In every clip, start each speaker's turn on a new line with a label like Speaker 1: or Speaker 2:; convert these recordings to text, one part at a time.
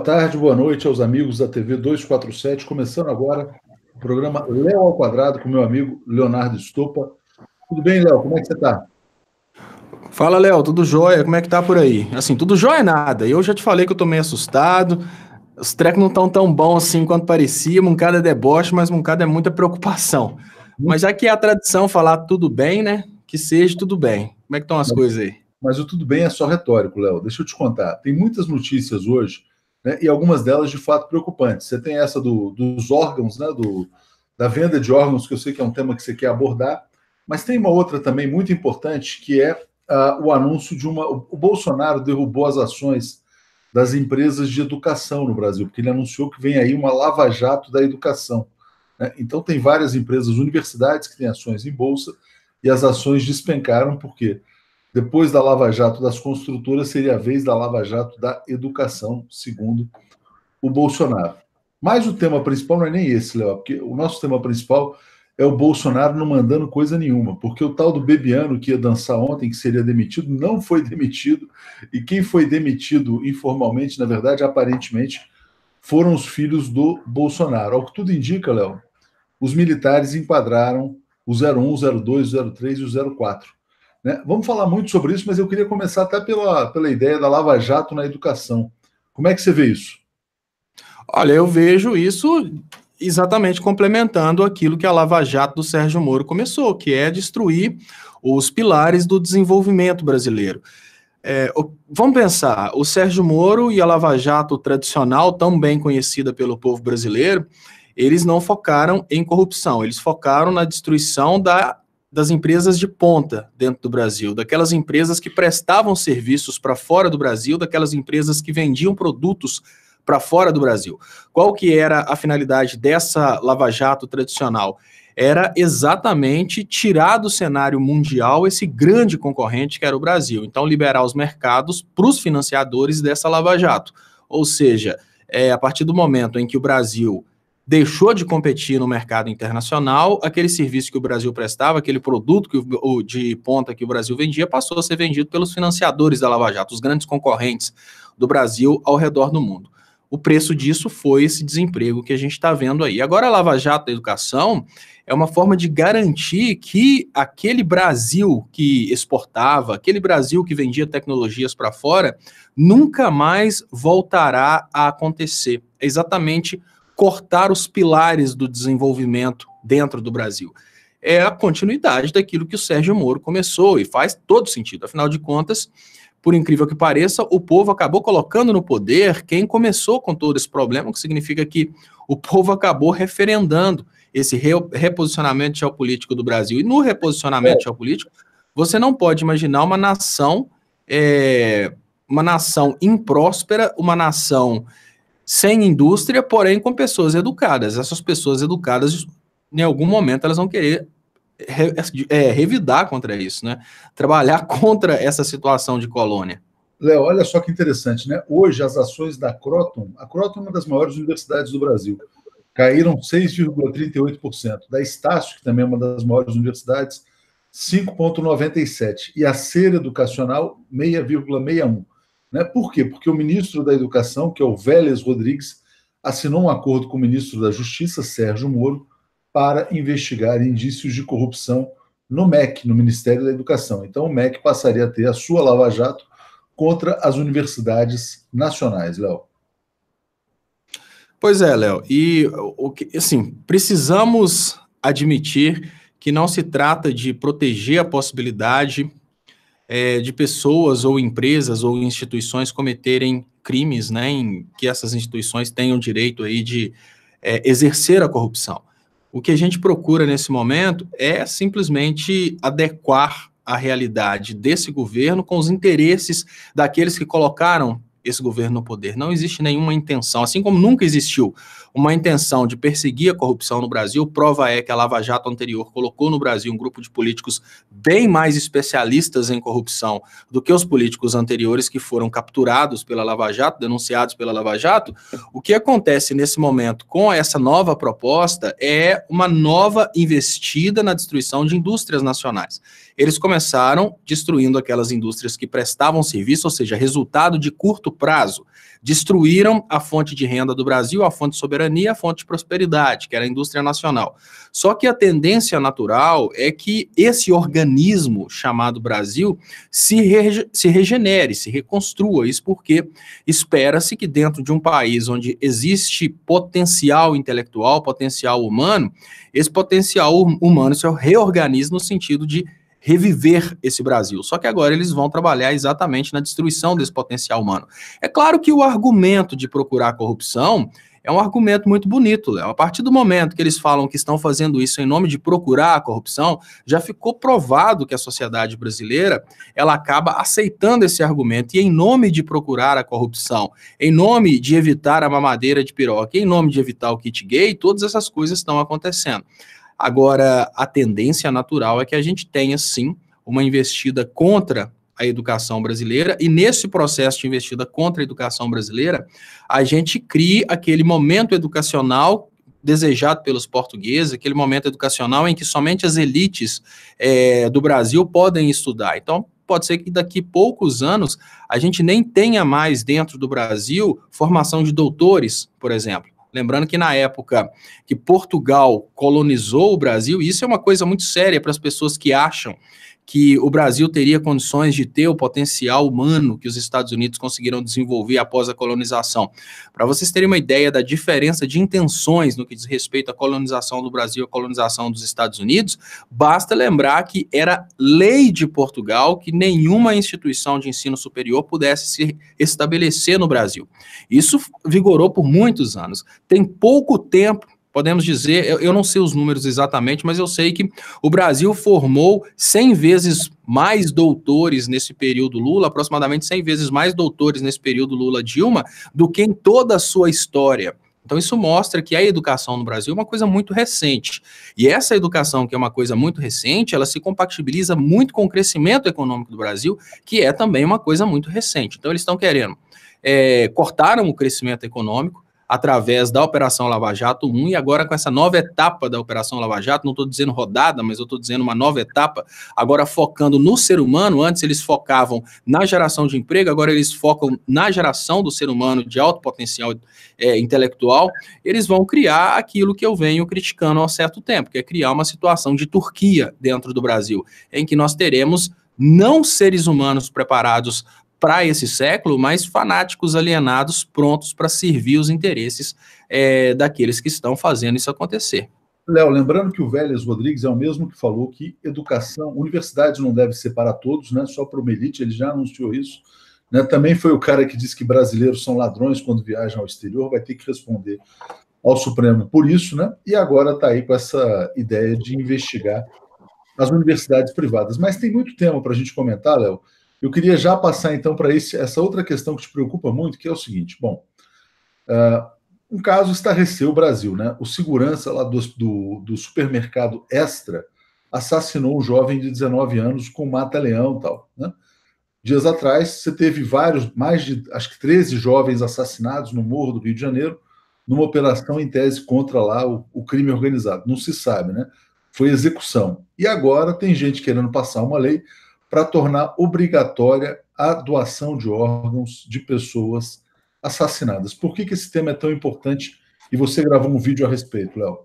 Speaker 1: boa tarde, boa noite aos amigos da TV 247. Começando agora o programa Léo ao Quadrado com meu amigo Leonardo Estopa. Tudo bem, Léo? Como é que você está?
Speaker 2: Fala, Léo, tudo jóia? Como é que tá por aí? Assim, tudo jóia é nada. Eu já te falei que eu tô meio assustado. Os trecos não estão tão bons assim quanto parecia. Muncada é deboche, mas Muncada é muita preocupação. Hum. Mas já que é a tradição falar tudo bem, né? Que seja tudo bem. Como é que estão as mas, coisas aí?
Speaker 1: Mas o tudo bem é só retórico, Léo. Deixa eu te contar. Tem muitas notícias hoje né, e algumas delas de fato preocupantes. Você tem essa do, dos órgãos, né, do, da venda de órgãos, que eu sei que é um tema que você quer abordar, mas tem uma outra também muito importante, que é uh, o anúncio de uma. O Bolsonaro derrubou as ações das empresas de educação no Brasil, porque ele anunciou que vem aí uma lava-jato da educação. Né? Então, tem várias empresas, universidades que têm ações em bolsa, e as ações despencaram, porque depois da Lava Jato das construtoras, seria a vez da Lava Jato da educação, segundo o Bolsonaro. Mas o tema principal não é nem esse, Léo, porque o nosso tema principal é o Bolsonaro não mandando coisa nenhuma, porque o tal do Bebiano que ia dançar ontem, que seria demitido, não foi demitido, e quem foi demitido informalmente, na verdade, aparentemente, foram os filhos do Bolsonaro. Ao que tudo indica, Léo, os militares enquadraram o 01, 02, 03 e o 04. Né? Vamos falar muito sobre isso, mas eu queria começar até pela, pela ideia da Lava Jato na educação. Como
Speaker 2: é que você vê isso? Olha, eu vejo isso exatamente complementando aquilo que a Lava Jato do Sérgio Moro começou, que é destruir os pilares do desenvolvimento brasileiro. É, vamos pensar, o Sérgio Moro e a Lava Jato tradicional, tão bem conhecida pelo povo brasileiro, eles não focaram em corrupção, eles focaram na destruição da das empresas de ponta dentro do Brasil, daquelas empresas que prestavam serviços para fora do Brasil, daquelas empresas que vendiam produtos para fora do Brasil. Qual que era a finalidade dessa Lava Jato tradicional? Era exatamente tirar do cenário mundial esse grande concorrente que era o Brasil. Então, liberar os mercados para os financiadores dessa Lava Jato. Ou seja, é, a partir do momento em que o Brasil deixou de competir no mercado internacional, aquele serviço que o Brasil prestava, aquele produto que o, de ponta que o Brasil vendia, passou a ser vendido pelos financiadores da Lava Jato, os grandes concorrentes do Brasil ao redor do mundo. O preço disso foi esse desemprego que a gente está vendo aí. Agora, a Lava Jato da Educação é uma forma de garantir que aquele Brasil que exportava, aquele Brasil que vendia tecnologias para fora, nunca mais voltará a acontecer. É exatamente cortar os pilares do desenvolvimento dentro do Brasil. É a continuidade daquilo que o Sérgio Moro começou e faz todo sentido. Afinal de contas, por incrível que pareça, o povo acabou colocando no poder quem começou com todo esse problema, o que significa que o povo acabou referendando esse re reposicionamento geopolítico do Brasil. E no reposicionamento é. geopolítico, você não pode imaginar uma nação, é, uma nação impróspera, uma nação sem indústria, porém com pessoas educadas. Essas pessoas educadas, em algum momento, elas vão querer é, revidar contra isso, né? Trabalhar contra essa situação de colônia.
Speaker 1: Léo, olha só que interessante, né? Hoje as ações da Croton, a Croton é uma das maiores universidades do Brasil, caíram 6,38%. Da Estácio, que também é uma das maiores universidades, 5,97%. E a Ser Educacional, 6,61%. Né? Por quê? Porque o ministro da Educação, que é o Vélez Rodrigues, assinou um acordo com o ministro da Justiça, Sérgio Moro, para investigar indícios de corrupção no MEC, no Ministério da Educação. Então, o MEC passaria a ter a sua Lava Jato contra as universidades nacionais, Léo.
Speaker 2: Pois é, Léo. E, assim, precisamos admitir que não se trata de proteger a possibilidade é, de pessoas ou empresas ou instituições cometerem crimes, né, em que essas instituições tenham direito aí de é, exercer a corrupção. O que a gente procura nesse momento é simplesmente adequar a realidade desse governo com os interesses daqueles que colocaram esse governo no poder. Não existe nenhuma intenção, assim como nunca existiu uma intenção de perseguir a corrupção no Brasil. Prova é que a Lava Jato anterior colocou no Brasil um grupo de políticos bem mais especialistas em corrupção do que os políticos anteriores que foram capturados pela Lava Jato, denunciados pela Lava Jato. O que acontece nesse momento com essa nova proposta é uma nova investida na destruição de indústrias nacionais eles começaram destruindo aquelas indústrias que prestavam serviço, ou seja, resultado de curto prazo. Destruíram a fonte de renda do Brasil, a fonte de soberania, a fonte de prosperidade, que era a indústria nacional. Só que a tendência natural é que esse organismo chamado Brasil se, se regenere, se reconstrua. Isso porque espera-se que dentro de um país onde existe potencial intelectual, potencial humano, esse potencial hum, humano se reorganize no sentido de reviver esse Brasil. Só que agora eles vão trabalhar exatamente na destruição desse potencial humano. É claro que o argumento de procurar corrupção é um argumento muito bonito, Léo. A partir do momento que eles falam que estão fazendo isso em nome de procurar a corrupção, já ficou provado que a sociedade brasileira ela acaba aceitando esse argumento e em nome de procurar a corrupção, em nome de evitar a mamadeira de piroca, em nome de evitar o kit gay, todas essas coisas estão acontecendo. Agora, a tendência natural é que a gente tenha, sim, uma investida contra a educação brasileira, e nesse processo de investida contra a educação brasileira, a gente cria aquele momento educacional desejado pelos portugueses, aquele momento educacional em que somente as elites é, do Brasil podem estudar. Então, pode ser que daqui poucos anos a gente nem tenha mais dentro do Brasil formação de doutores, por exemplo. Lembrando que na época que Portugal colonizou o Brasil, isso é uma coisa muito séria para as pessoas que acham que o Brasil teria condições de ter o potencial humano que os Estados Unidos conseguiram desenvolver após a colonização. Para vocês terem uma ideia da diferença de intenções no que diz respeito à colonização do Brasil e à colonização dos Estados Unidos, basta lembrar que era lei de Portugal que nenhuma instituição de ensino superior pudesse se estabelecer no Brasil. Isso vigorou por muitos anos. Tem pouco tempo Podemos dizer, eu, eu não sei os números exatamente, mas eu sei que o Brasil formou 100 vezes mais doutores nesse período Lula, aproximadamente 100 vezes mais doutores nesse período Lula-Dilma, do que em toda a sua história. Então, isso mostra que a educação no Brasil é uma coisa muito recente. E essa educação, que é uma coisa muito recente, ela se compatibiliza muito com o crescimento econômico do Brasil, que é também uma coisa muito recente. Então, eles estão querendo. É, cortaram o crescimento econômico, através da Operação Lava Jato 1 e agora com essa nova etapa da Operação Lava Jato, não estou dizendo rodada, mas eu estou dizendo uma nova etapa, agora focando no ser humano. Antes eles focavam na geração de emprego, agora eles focam na geração do ser humano de alto potencial é, intelectual. Eles vão criar aquilo que eu venho criticando há certo tempo, que é criar uma situação de Turquia dentro do Brasil, em que nós teremos não seres humanos preparados para esse século, mas fanáticos alienados prontos para servir os interesses é, daqueles que estão fazendo isso acontecer.
Speaker 1: Léo, lembrando que o Vélez Rodrigues é o mesmo que falou que educação, universidade não deve ser para todos, né? só para o elite, ele já anunciou isso. Né? Também foi o cara que disse que brasileiros são ladrões quando viajam ao exterior, vai ter que responder ao Supremo por isso, né? e agora está aí com essa ideia de investigar as universidades privadas. Mas tem muito tema para a gente comentar, Léo. Eu queria já passar então para essa outra questão que te preocupa muito, que é o seguinte: bom, uh, um caso estarreceu o Brasil, né? O segurança lá do, do, do, supermercado Extra assassinou um jovem de 19 anos com mata-leão tal, né? Dias atrás, você teve vários, mais de, acho que 13 jovens assassinados no Morro do Rio de Janeiro, numa operação em tese contra lá o, o crime organizado. Não se sabe, né? Foi execução. E agora tem gente querendo passar uma lei para tornar obrigatória a doação de órgãos de pessoas assassinadas. Por que, que esse tema é tão importante e você gravou um vídeo a respeito, Léo?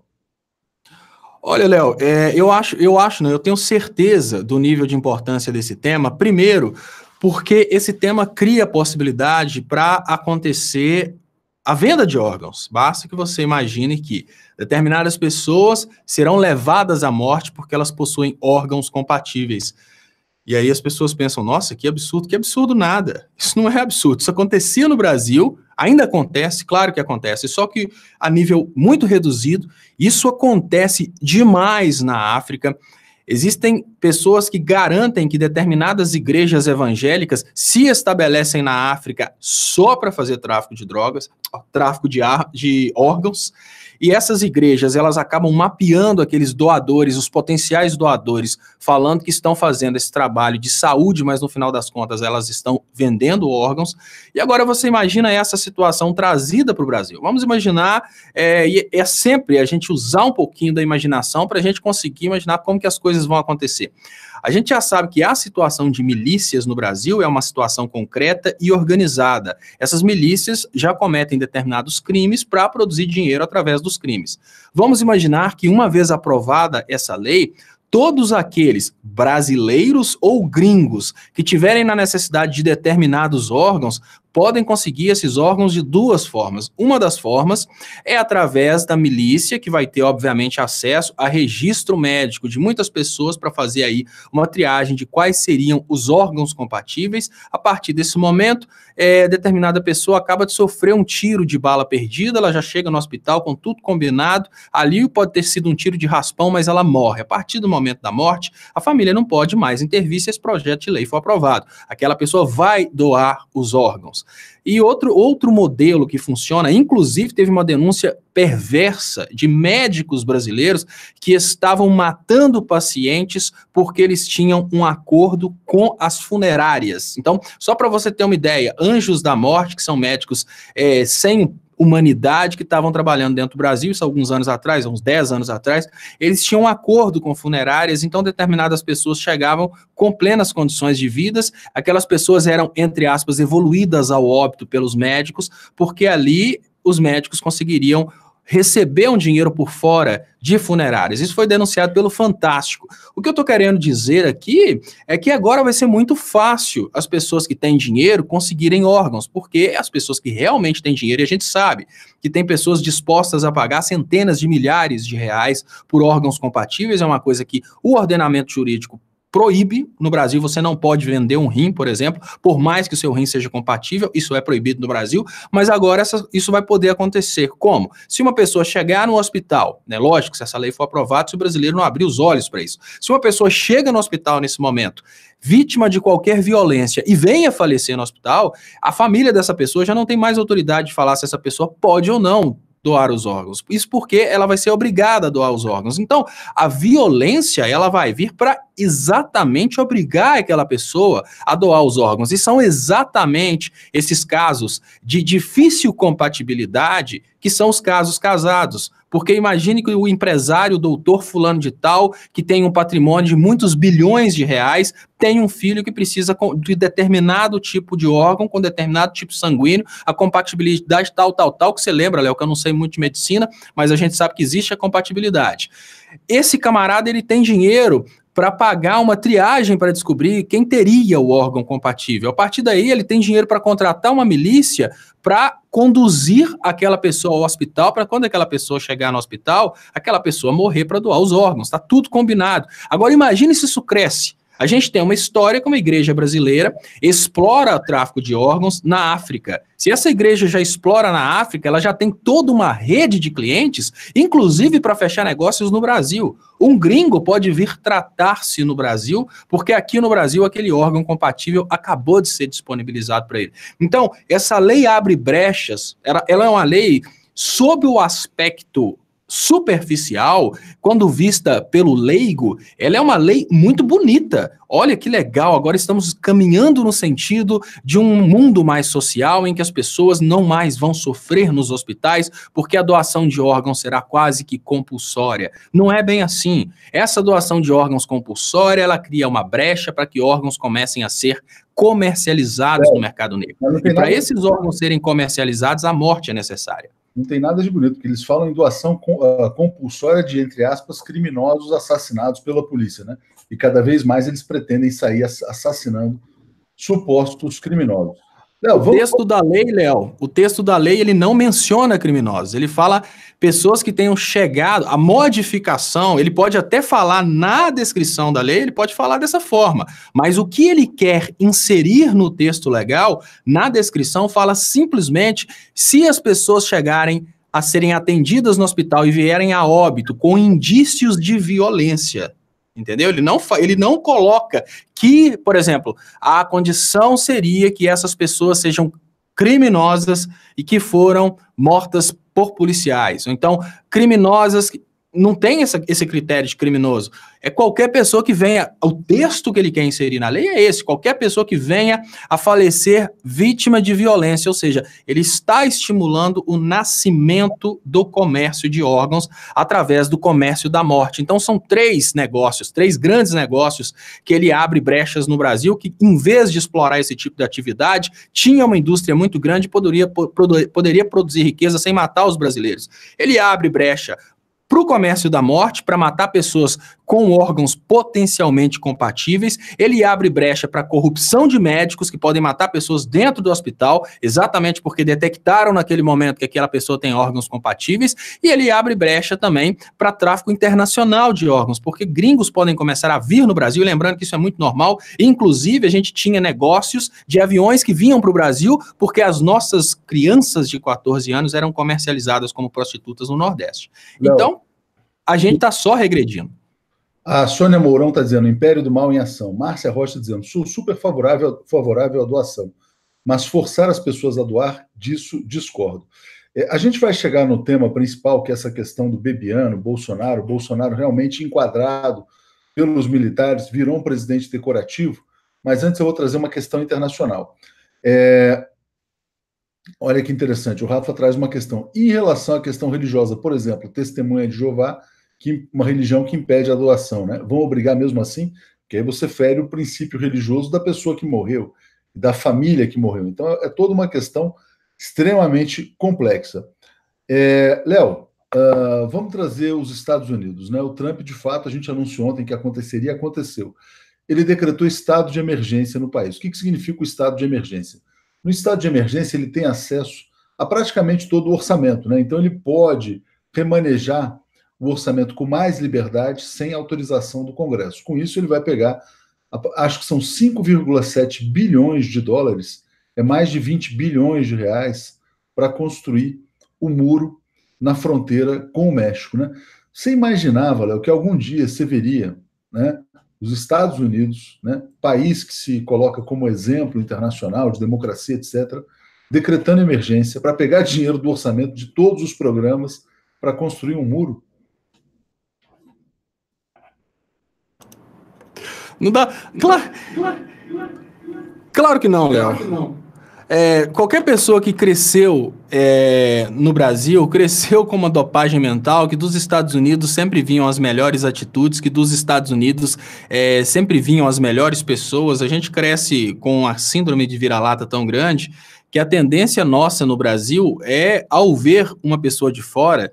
Speaker 2: Olha, Léo, é, eu acho, eu acho, né, eu tenho certeza do nível de importância desse tema. Primeiro, porque esse tema cria possibilidade para acontecer a venda de órgãos. Basta que você imagine que determinadas pessoas serão levadas à morte porque elas possuem órgãos compatíveis e aí as pessoas pensam, nossa, que absurdo, que absurdo nada. Isso não é absurdo. Isso acontecia no Brasil, ainda acontece, claro que acontece, só que a nível muito reduzido. Isso acontece demais na África. Existem pessoas que garantem que determinadas igrejas evangélicas se estabelecem na África só para fazer tráfico de drogas, tráfico de, ar, de órgãos. E essas igrejas, elas acabam mapeando aqueles doadores, os potenciais doadores, falando que estão fazendo esse trabalho de saúde, mas no final das contas elas estão vendendo órgãos. E agora você imagina essa situação trazida para o Brasil. Vamos imaginar, é, é sempre a gente usar um pouquinho da imaginação para a gente conseguir imaginar como que as coisas vão acontecer. A gente já sabe que a situação de milícias no Brasil é uma situação concreta e organizada. Essas milícias já cometem determinados crimes para produzir dinheiro através dos crimes. Vamos imaginar que, uma vez aprovada essa lei, todos aqueles brasileiros ou gringos que tiverem na necessidade de determinados órgãos podem conseguir esses órgãos de duas formas. Uma das formas é através da milícia, que vai ter, obviamente, acesso a registro médico de muitas pessoas para fazer aí uma triagem de quais seriam os órgãos compatíveis. A partir desse momento, é, determinada pessoa acaba de sofrer um tiro de bala perdida, ela já chega no hospital com tudo combinado, ali pode ter sido um tiro de raspão, mas ela morre. A partir do momento da morte, a família não pode mais intervir se esse projeto de lei for aprovado. Aquela pessoa vai doar os órgãos. E outro, outro modelo que funciona, inclusive teve uma denúncia perversa de médicos brasileiros que estavam matando pacientes porque eles tinham um acordo com as funerárias. Então, só para você ter uma ideia, Anjos da Morte, que são médicos é, sem humanidade que estavam trabalhando dentro do Brasil, isso alguns anos atrás, uns 10 anos atrás, eles tinham um acordo com funerárias, então determinadas pessoas chegavam com plenas condições de vidas, aquelas pessoas eram, entre aspas, evoluídas ao óbito pelos médicos, porque ali os médicos conseguiriam receber um dinheiro por fora de funerárias. Isso foi denunciado pelo Fantástico. O que eu estou querendo dizer aqui é que agora vai ser muito fácil as pessoas que têm dinheiro conseguirem órgãos, porque é as pessoas que realmente têm dinheiro, e a gente sabe que tem pessoas dispostas a pagar centenas de milhares de reais por órgãos compatíveis, é uma coisa que o ordenamento jurídico proíbe. No Brasil, você não pode vender um rim, por exemplo, por mais que o seu rim seja compatível, isso é proibido no Brasil, mas agora essa, isso vai poder acontecer. Como? Se uma pessoa chegar no hospital, né? Lógico, se essa lei for aprovada, se o brasileiro não abrir os olhos para isso. Se uma pessoa chega no hospital nesse momento, vítima de qualquer violência e venha falecer no hospital, a família dessa pessoa já não tem mais autoridade de falar se essa pessoa pode ou não doar os órgãos. Isso porque ela vai ser obrigada a doar os órgãos. Então, a violência, ela vai vir para exatamente obrigar aquela pessoa a doar os órgãos. E são exatamente esses casos de difícil compatibilidade que são os casos casados. Porque imagine que o empresário, o doutor fulano de tal, que tem um patrimônio de muitos bilhões de reais, tem um filho que precisa de determinado tipo de órgão, com determinado tipo sanguíneo, a compatibilidade tal, tal, tal, que você lembra, Léo, que eu não sei muito de medicina, mas a gente sabe que existe a compatibilidade. Esse camarada, ele tem dinheiro para pagar uma triagem para descobrir quem teria o órgão compatível. A partir daí, ele tem dinheiro para contratar uma milícia para conduzir aquela pessoa ao hospital, para quando aquela pessoa chegar no hospital, aquela pessoa morrer para doar os órgãos. Está tudo combinado. Agora, imagine se isso cresce a gente tem uma história como a igreja brasileira explora o tráfico de órgãos na África. Se essa igreja já explora na África, ela já tem toda uma rede de clientes, inclusive para fechar negócios no Brasil. Um gringo pode vir tratar-se no Brasil, porque aqui no Brasil aquele órgão compatível acabou de ser disponibilizado para ele. Então, essa lei abre brechas, ela, ela é uma lei sob o aspecto superficial, quando vista pelo leigo, ela é uma lei muito bonita. Olha que legal, agora estamos caminhando no sentido de um mundo mais social em que as pessoas não mais vão sofrer nos hospitais, porque a doação de órgãos será quase que compulsória. Não é bem assim. Essa doação de órgãos compulsória, ela cria uma brecha para que órgãos comecem a ser comercializados é. no mercado negro. E para esses órgãos serem comercializados, a morte é necessária
Speaker 1: não tem nada de bonito, porque eles falam em doação ah, compulsória de, entre aspas, criminosos assassinados pela polícia, né? E cada vez mais eles pretendem sair assassinando
Speaker 2: supostos criminosos. Léo, vamos... O texto da lei, Léo, o texto da lei, ele não menciona criminosos, ele fala pessoas que tenham chegado, a modificação, ele pode até falar na descrição da lei, ele pode falar dessa forma, mas o que ele quer inserir no texto legal, na descrição, fala simplesmente se as pessoas chegarem a serem atendidas no hospital e vierem a óbito com indícios de violência. Entendeu? Ele não, ele não coloca que, por exemplo, a condição seria que essas pessoas sejam criminosas e que foram mortas por policiais. Então, criminosas não tem essa, esse critério de criminoso. É qualquer pessoa que venha. O texto que ele quer inserir na lei é esse: qualquer pessoa que venha a falecer vítima de violência, ou seja, ele está estimulando o nascimento do comércio de órgãos através do comércio da morte. Então, são três negócios, três grandes negócios que ele abre brechas no Brasil, que em vez de explorar esse tipo de atividade, tinha uma indústria muito grande e poderia, poderia produzir riqueza sem matar os brasileiros. Ele abre brecha para o comércio da morte, para matar pessoas com órgãos potencialmente compatíveis. Ele abre brecha para corrupção de médicos que podem matar pessoas dentro do hospital, exatamente porque detectaram naquele momento que aquela pessoa tem órgãos compatíveis. E ele abre brecha também para tráfico internacional de órgãos, porque gringos podem começar a vir no Brasil. Lembrando que isso é muito normal. Inclusive, a gente tinha negócios de aviões que vinham para o Brasil porque as nossas crianças de 14 anos eram comercializadas como prostitutas no Nordeste. Não. Então, a gente está só regredindo.
Speaker 1: A Sônia Mourão está dizendo Império do Mal em ação. Márcia Rocha dizendo sou super favorável, favorável à doação, mas forçar as pessoas a doar, disso discordo. É, a gente vai chegar no tema principal, que é essa questão do Bebiano, Bolsonaro, Bolsonaro realmente enquadrado pelos militares, virou um presidente decorativo, mas antes eu vou trazer uma questão internacional. É, olha que interessante, o Rafa traz uma questão. Em relação à questão religiosa, por exemplo, testemunha de Jeová que uma religião que impede a doação, né? Vão obrigar mesmo assim, porque aí você fere o princípio religioso da pessoa que morreu, da família que morreu. Então é toda uma questão extremamente complexa. É, Léo, uh, vamos trazer os Estados Unidos, né? O Trump, de fato, a gente anunciou ontem que aconteceria, aconteceu. Ele decretou estado de emergência no país. O que, que significa o estado de emergência? No estado de emergência, ele tem acesso a praticamente todo o orçamento, né? Então ele pode remanejar o orçamento com mais liberdade, sem autorização do Congresso. Com isso, ele vai pegar, acho que são 5,7 bilhões de dólares, é mais de 20 bilhões de reais, para construir o muro na fronteira com o México. Né? Você imaginava, Léo, que algum dia você veria né, os Estados Unidos, né, país que se coloca como exemplo internacional de democracia, etc., decretando emergência para pegar dinheiro do orçamento de todos os programas para construir um muro
Speaker 2: Não dá. Claro, claro que não, Léo. É, qualquer pessoa que cresceu é, no Brasil cresceu com uma dopagem mental que dos Estados Unidos sempre vinham as melhores atitudes, que dos Estados Unidos é, sempre vinham as melhores pessoas. A gente cresce com a síndrome de vira-lata tão grande que a tendência nossa no Brasil é, ao ver uma pessoa de fora,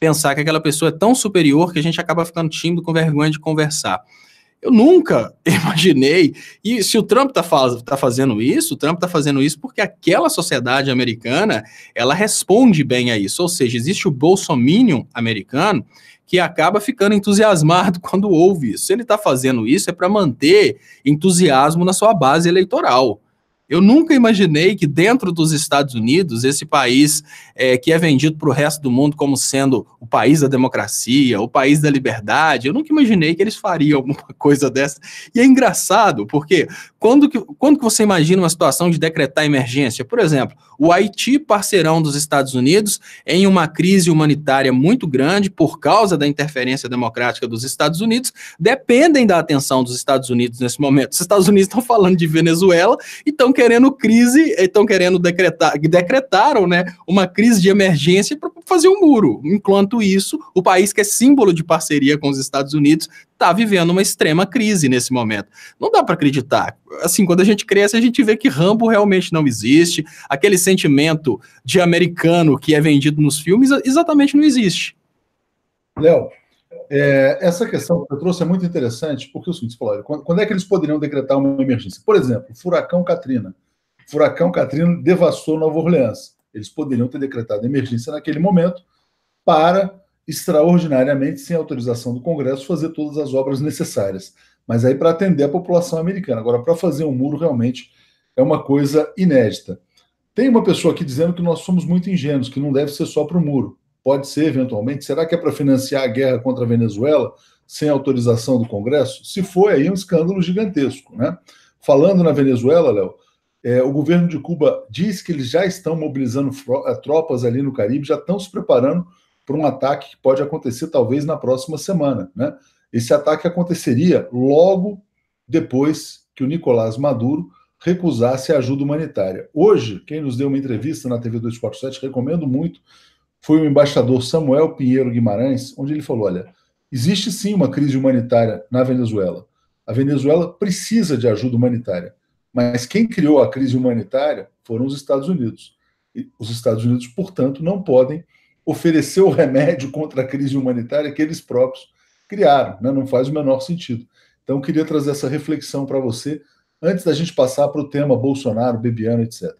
Speaker 2: pensar que aquela pessoa é tão superior que a gente acaba ficando tímido com vergonha de conversar. Eu nunca imaginei. E se o Trump está faz, tá fazendo isso, o Trump está fazendo isso porque aquela sociedade americana ela responde bem a isso. Ou seja, existe o bolsominion americano que acaba ficando entusiasmado quando ouve isso. Se ele está fazendo isso, é para manter entusiasmo na sua base eleitoral. Eu nunca imaginei que dentro dos Estados Unidos, esse país é, que é vendido para o resto do mundo como sendo o país da democracia, o país da liberdade, eu nunca imaginei que eles fariam alguma coisa dessa. E é engraçado, porque quando que, quando que você imagina uma situação de decretar emergência? Por exemplo, o Haiti, parceirão dos Estados Unidos, em uma crise humanitária muito grande por causa da interferência democrática dos Estados Unidos, dependem da atenção dos Estados Unidos nesse momento. Os Estados Unidos estão falando de Venezuela e estão querendo crise, estão querendo decretar, decretaram, né, uma crise de emergência para fazer um muro. Enquanto isso, o país que é símbolo de parceria com os Estados Unidos está vivendo uma extrema crise nesse momento. Não dá para acreditar. Assim, quando a gente cresce, a gente vê que Rambo realmente não existe. Aquele sentimento de americano que é vendido nos filmes exatamente não existe.
Speaker 1: Léo, é, essa questão que eu trouxe é muito interessante, porque é o seguinte, falou, quando, quando é que eles poderiam decretar uma emergência? Por exemplo, furacão Katrina. Furacão Katrina devastou Nova Orleans. Eles poderiam ter decretado emergência naquele momento para, extraordinariamente, sem autorização do Congresso, fazer todas as obras necessárias. Mas aí para atender a população americana. Agora, para fazer um muro, realmente é uma coisa inédita. Tem uma pessoa aqui dizendo que nós somos muito ingênuos, que não deve ser só para o muro. Pode ser, eventualmente. Será que é para financiar a guerra contra a Venezuela sem autorização do Congresso? Se for, aí é um escândalo gigantesco. Né? Falando na Venezuela, Léo, é, o governo de Cuba diz que eles já estão mobilizando eh, tropas ali no Caribe, já estão se preparando para um ataque que pode acontecer talvez na próxima semana. Né? Esse ataque aconteceria logo depois que o Nicolás Maduro recusasse a ajuda humanitária. Hoje, quem nos deu uma entrevista na TV 247, recomendo muito, foi o embaixador Samuel Pinheiro Guimarães, onde ele falou: olha, existe sim uma crise humanitária na Venezuela. A Venezuela precisa de ajuda humanitária. Mas quem criou a crise humanitária foram os Estados Unidos. E os Estados Unidos, portanto, não podem oferecer o remédio contra a crise humanitária que eles próprios criaram. Né? Não faz o menor sentido. Então, queria trazer essa reflexão para você antes da gente passar para o tema Bolsonaro, Bebiano, etc.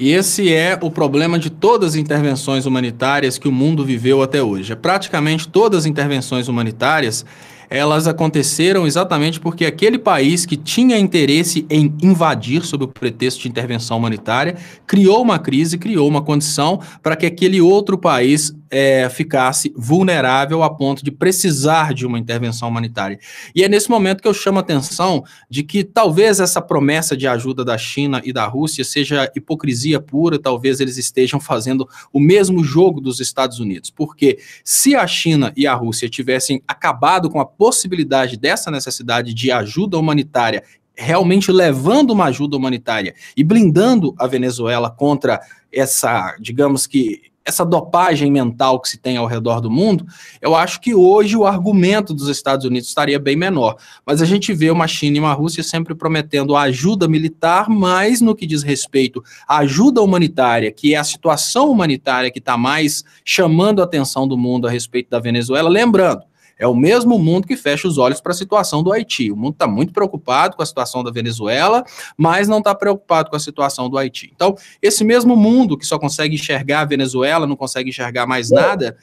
Speaker 2: E esse é o problema de todas as intervenções humanitárias que o mundo viveu até hoje. É praticamente todas as intervenções humanitárias, elas aconteceram exatamente porque aquele país que tinha interesse em invadir sob o pretexto de intervenção humanitária, criou uma crise, criou uma condição para que aquele outro país é, ficasse vulnerável a ponto de precisar de uma intervenção humanitária. E é nesse momento que eu chamo a atenção de que talvez essa promessa de ajuda da China e da Rússia seja hipocrisia pura, talvez eles estejam fazendo o mesmo jogo dos Estados Unidos. Porque se a China e a Rússia tivessem acabado com a possibilidade dessa necessidade de ajuda humanitária realmente levando uma ajuda humanitária e blindando a Venezuela contra essa, digamos que, essa dopagem mental que se tem ao redor do mundo, eu acho que hoje o argumento dos Estados Unidos estaria bem menor. Mas a gente vê uma China e uma Rússia sempre prometendo ajuda militar, mas no que diz respeito à ajuda humanitária, que é a situação humanitária que está mais chamando a atenção do mundo a respeito da Venezuela, lembrando é o mesmo mundo que fecha os olhos para a situação do Haiti. O mundo está muito preocupado com a situação da Venezuela, mas não está preocupado com a situação do Haiti. Então, esse mesmo mundo que só consegue enxergar a Venezuela, não consegue enxergar mais é. nada.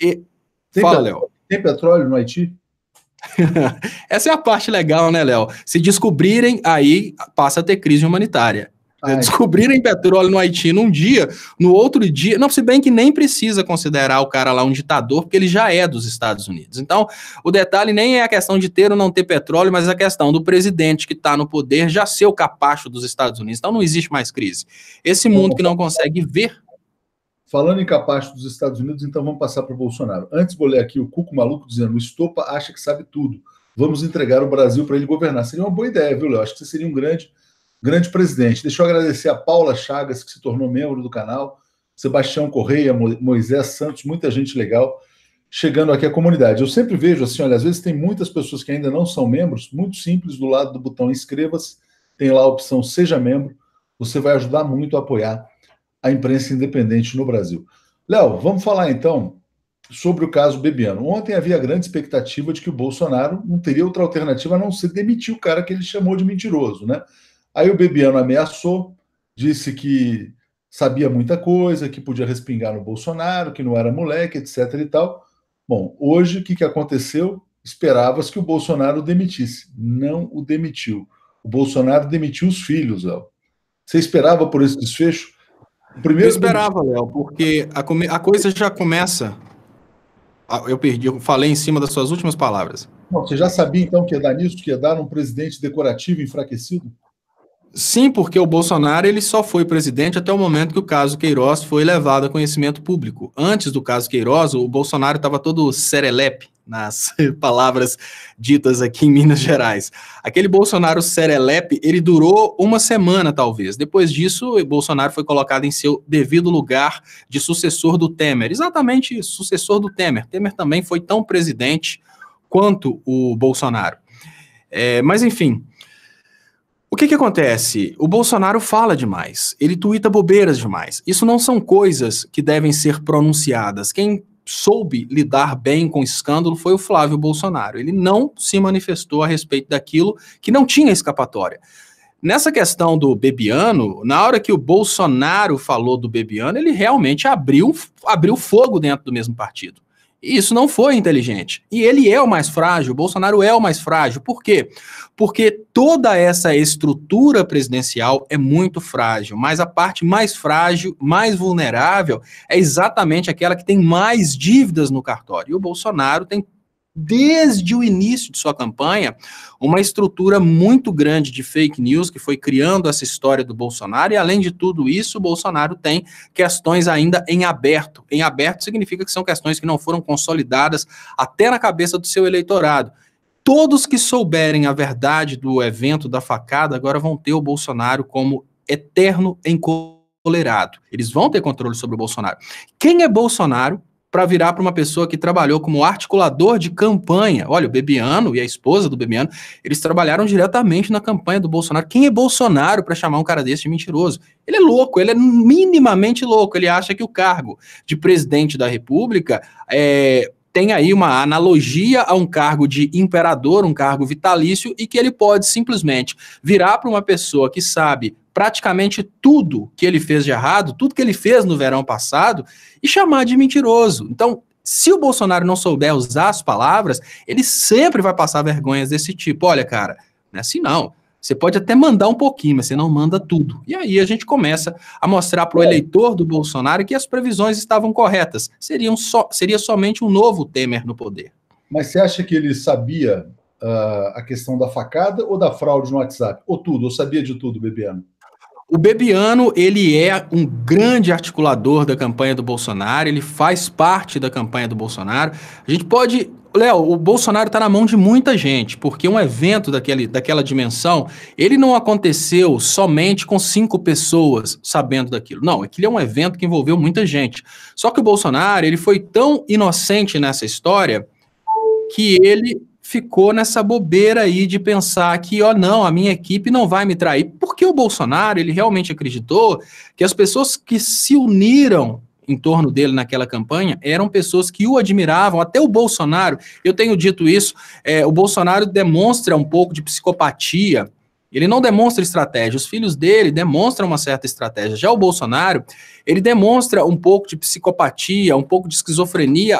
Speaker 2: E... Tem Fala, Léo.
Speaker 1: Tem petróleo no
Speaker 2: Haiti? Essa é a parte legal, né, Léo? Se descobrirem, aí passa a ter crise humanitária. Ai. Descobrirem petróleo no Haiti num dia, no outro dia. Não, se bem que nem precisa considerar o cara lá um ditador, porque ele já é dos Estados Unidos. Então, o detalhe nem é a questão de ter ou não ter petróleo, mas a questão do presidente que está no poder já ser o capacho dos Estados Unidos. Então, não existe mais crise. Esse mundo que não consegue ver
Speaker 1: Falando em capacho dos Estados Unidos, então vamos passar para o Bolsonaro. Antes, vou ler aqui o Cuco Maluco dizendo: o Estopa acha que sabe tudo. Vamos entregar o Brasil para ele governar. Seria uma boa ideia, viu, Léo? Acho que você seria um grande grande presidente. Deixa eu agradecer a Paula Chagas, que se tornou membro do canal, Sebastião Correia, Moisés Santos, muita gente legal chegando aqui à comunidade. Eu sempre vejo assim, olha, às vezes tem muitas pessoas que ainda não são membros, muito simples, do lado do botão inscreva-se, tem lá a opção seja membro, você vai ajudar muito a apoiar a imprensa independente no Brasil. Léo, vamos falar então sobre o caso Bebiano. Ontem havia grande expectativa de que o Bolsonaro não teria outra alternativa a não ser demitir o cara que ele chamou de mentiroso, né? Aí o Bebiano ameaçou, disse que sabia muita coisa, que podia respingar no Bolsonaro, que não era moleque, etc e tal. Bom, hoje o que, que aconteceu? Esperavas que o Bolsonaro o demitisse. Não o demitiu. O Bolsonaro
Speaker 2: demitiu os filhos, Léo. Você esperava por esse desfecho? O primeiro eu esperava, Léo, porque a, come... a coisa já começa. Ah, eu perdi, eu falei em cima das suas últimas palavras.
Speaker 1: você já sabia então que ia dar nisso, que ia dar um presidente decorativo enfraquecido?
Speaker 2: Sim, porque o Bolsonaro ele só foi presidente até o momento que o caso Queiroz foi levado a conhecimento público. Antes do caso Queiroz, o Bolsonaro estava todo serelepe, nas palavras ditas aqui em Minas Gerais. Aquele Bolsonaro serelepe, ele durou uma semana, talvez. Depois disso, o Bolsonaro foi colocado em seu devido lugar de sucessor do Temer. Exatamente sucessor do Temer. Temer também foi tão presidente quanto o Bolsonaro. É, mas, enfim... O que, que acontece? O Bolsonaro fala demais, ele tuita bobeiras demais. Isso não são coisas que devem ser pronunciadas. Quem soube lidar bem com o escândalo foi o Flávio Bolsonaro. Ele não se manifestou a respeito daquilo que não tinha escapatória. Nessa questão do Bebiano, na hora que o Bolsonaro falou do Bebiano, ele realmente abriu, abriu fogo dentro do mesmo partido. E isso não foi inteligente. E ele é o mais frágil, Bolsonaro é o mais frágil. Por quê? Porque toda essa estrutura presidencial é muito frágil, mas a parte mais frágil, mais vulnerável, é exatamente aquela que tem mais dívidas no cartório. E o Bolsonaro tem desde o início de sua campanha, uma estrutura muito grande de fake news que foi criando essa história do Bolsonaro, e além de tudo isso, o Bolsonaro tem questões ainda em aberto. Em aberto significa que são questões que não foram consolidadas até na cabeça do seu eleitorado. Todos que souberem a verdade do evento da facada agora vão ter o Bolsonaro como eterno encolerado. Eles vão ter controle sobre o Bolsonaro. Quem é Bolsonaro para virar para uma pessoa que trabalhou como articulador de campanha. Olha, o Bebiano e a esposa do Bebiano, eles trabalharam diretamente na campanha do Bolsonaro. Quem é Bolsonaro para chamar um cara desse de mentiroso? Ele é louco, ele é minimamente louco. Ele acha que o cargo de presidente da República é, tem aí uma analogia a um cargo de imperador, um cargo vitalício, e que ele pode simplesmente virar para uma pessoa que sabe praticamente tudo que ele fez de errado, tudo que ele fez no verão passado, e chamar de mentiroso. Então, se o Bolsonaro não souber usar as palavras, ele sempre vai passar vergonhas desse tipo. Olha, cara, não é assim não. Você pode até mandar um pouquinho, mas você não manda tudo. E aí a gente começa a mostrar para o é. eleitor do Bolsonaro que as previsões estavam corretas. Seriam so, seria somente um novo Temer no poder.
Speaker 1: Mas você acha que ele sabia uh, a questão da facada ou da fraude no WhatsApp? Ou tudo? Ou sabia
Speaker 2: de tudo, Bebiano? O Bebiano, ele é um grande articulador da campanha do Bolsonaro, ele faz parte da campanha do Bolsonaro. A gente pode Léo, o Bolsonaro está na mão de muita gente, porque um evento daquele, daquela dimensão, ele não aconteceu somente com cinco pessoas sabendo daquilo. Não, ele é um evento que envolveu muita gente. Só que o Bolsonaro, ele foi tão inocente nessa história que ele ficou nessa bobeira aí de pensar que, ó, oh, não, a minha equipe não vai me trair. Porque o Bolsonaro, ele realmente acreditou que as pessoas que se uniram em torno dele naquela campanha eram pessoas que o admiravam, até o Bolsonaro. Eu tenho dito isso, é, o Bolsonaro demonstra um pouco de psicopatia. Ele não demonstra estratégia. Os filhos dele demonstram uma certa estratégia. Já o Bolsonaro, ele demonstra um pouco de psicopatia, um pouco de esquizofrenia,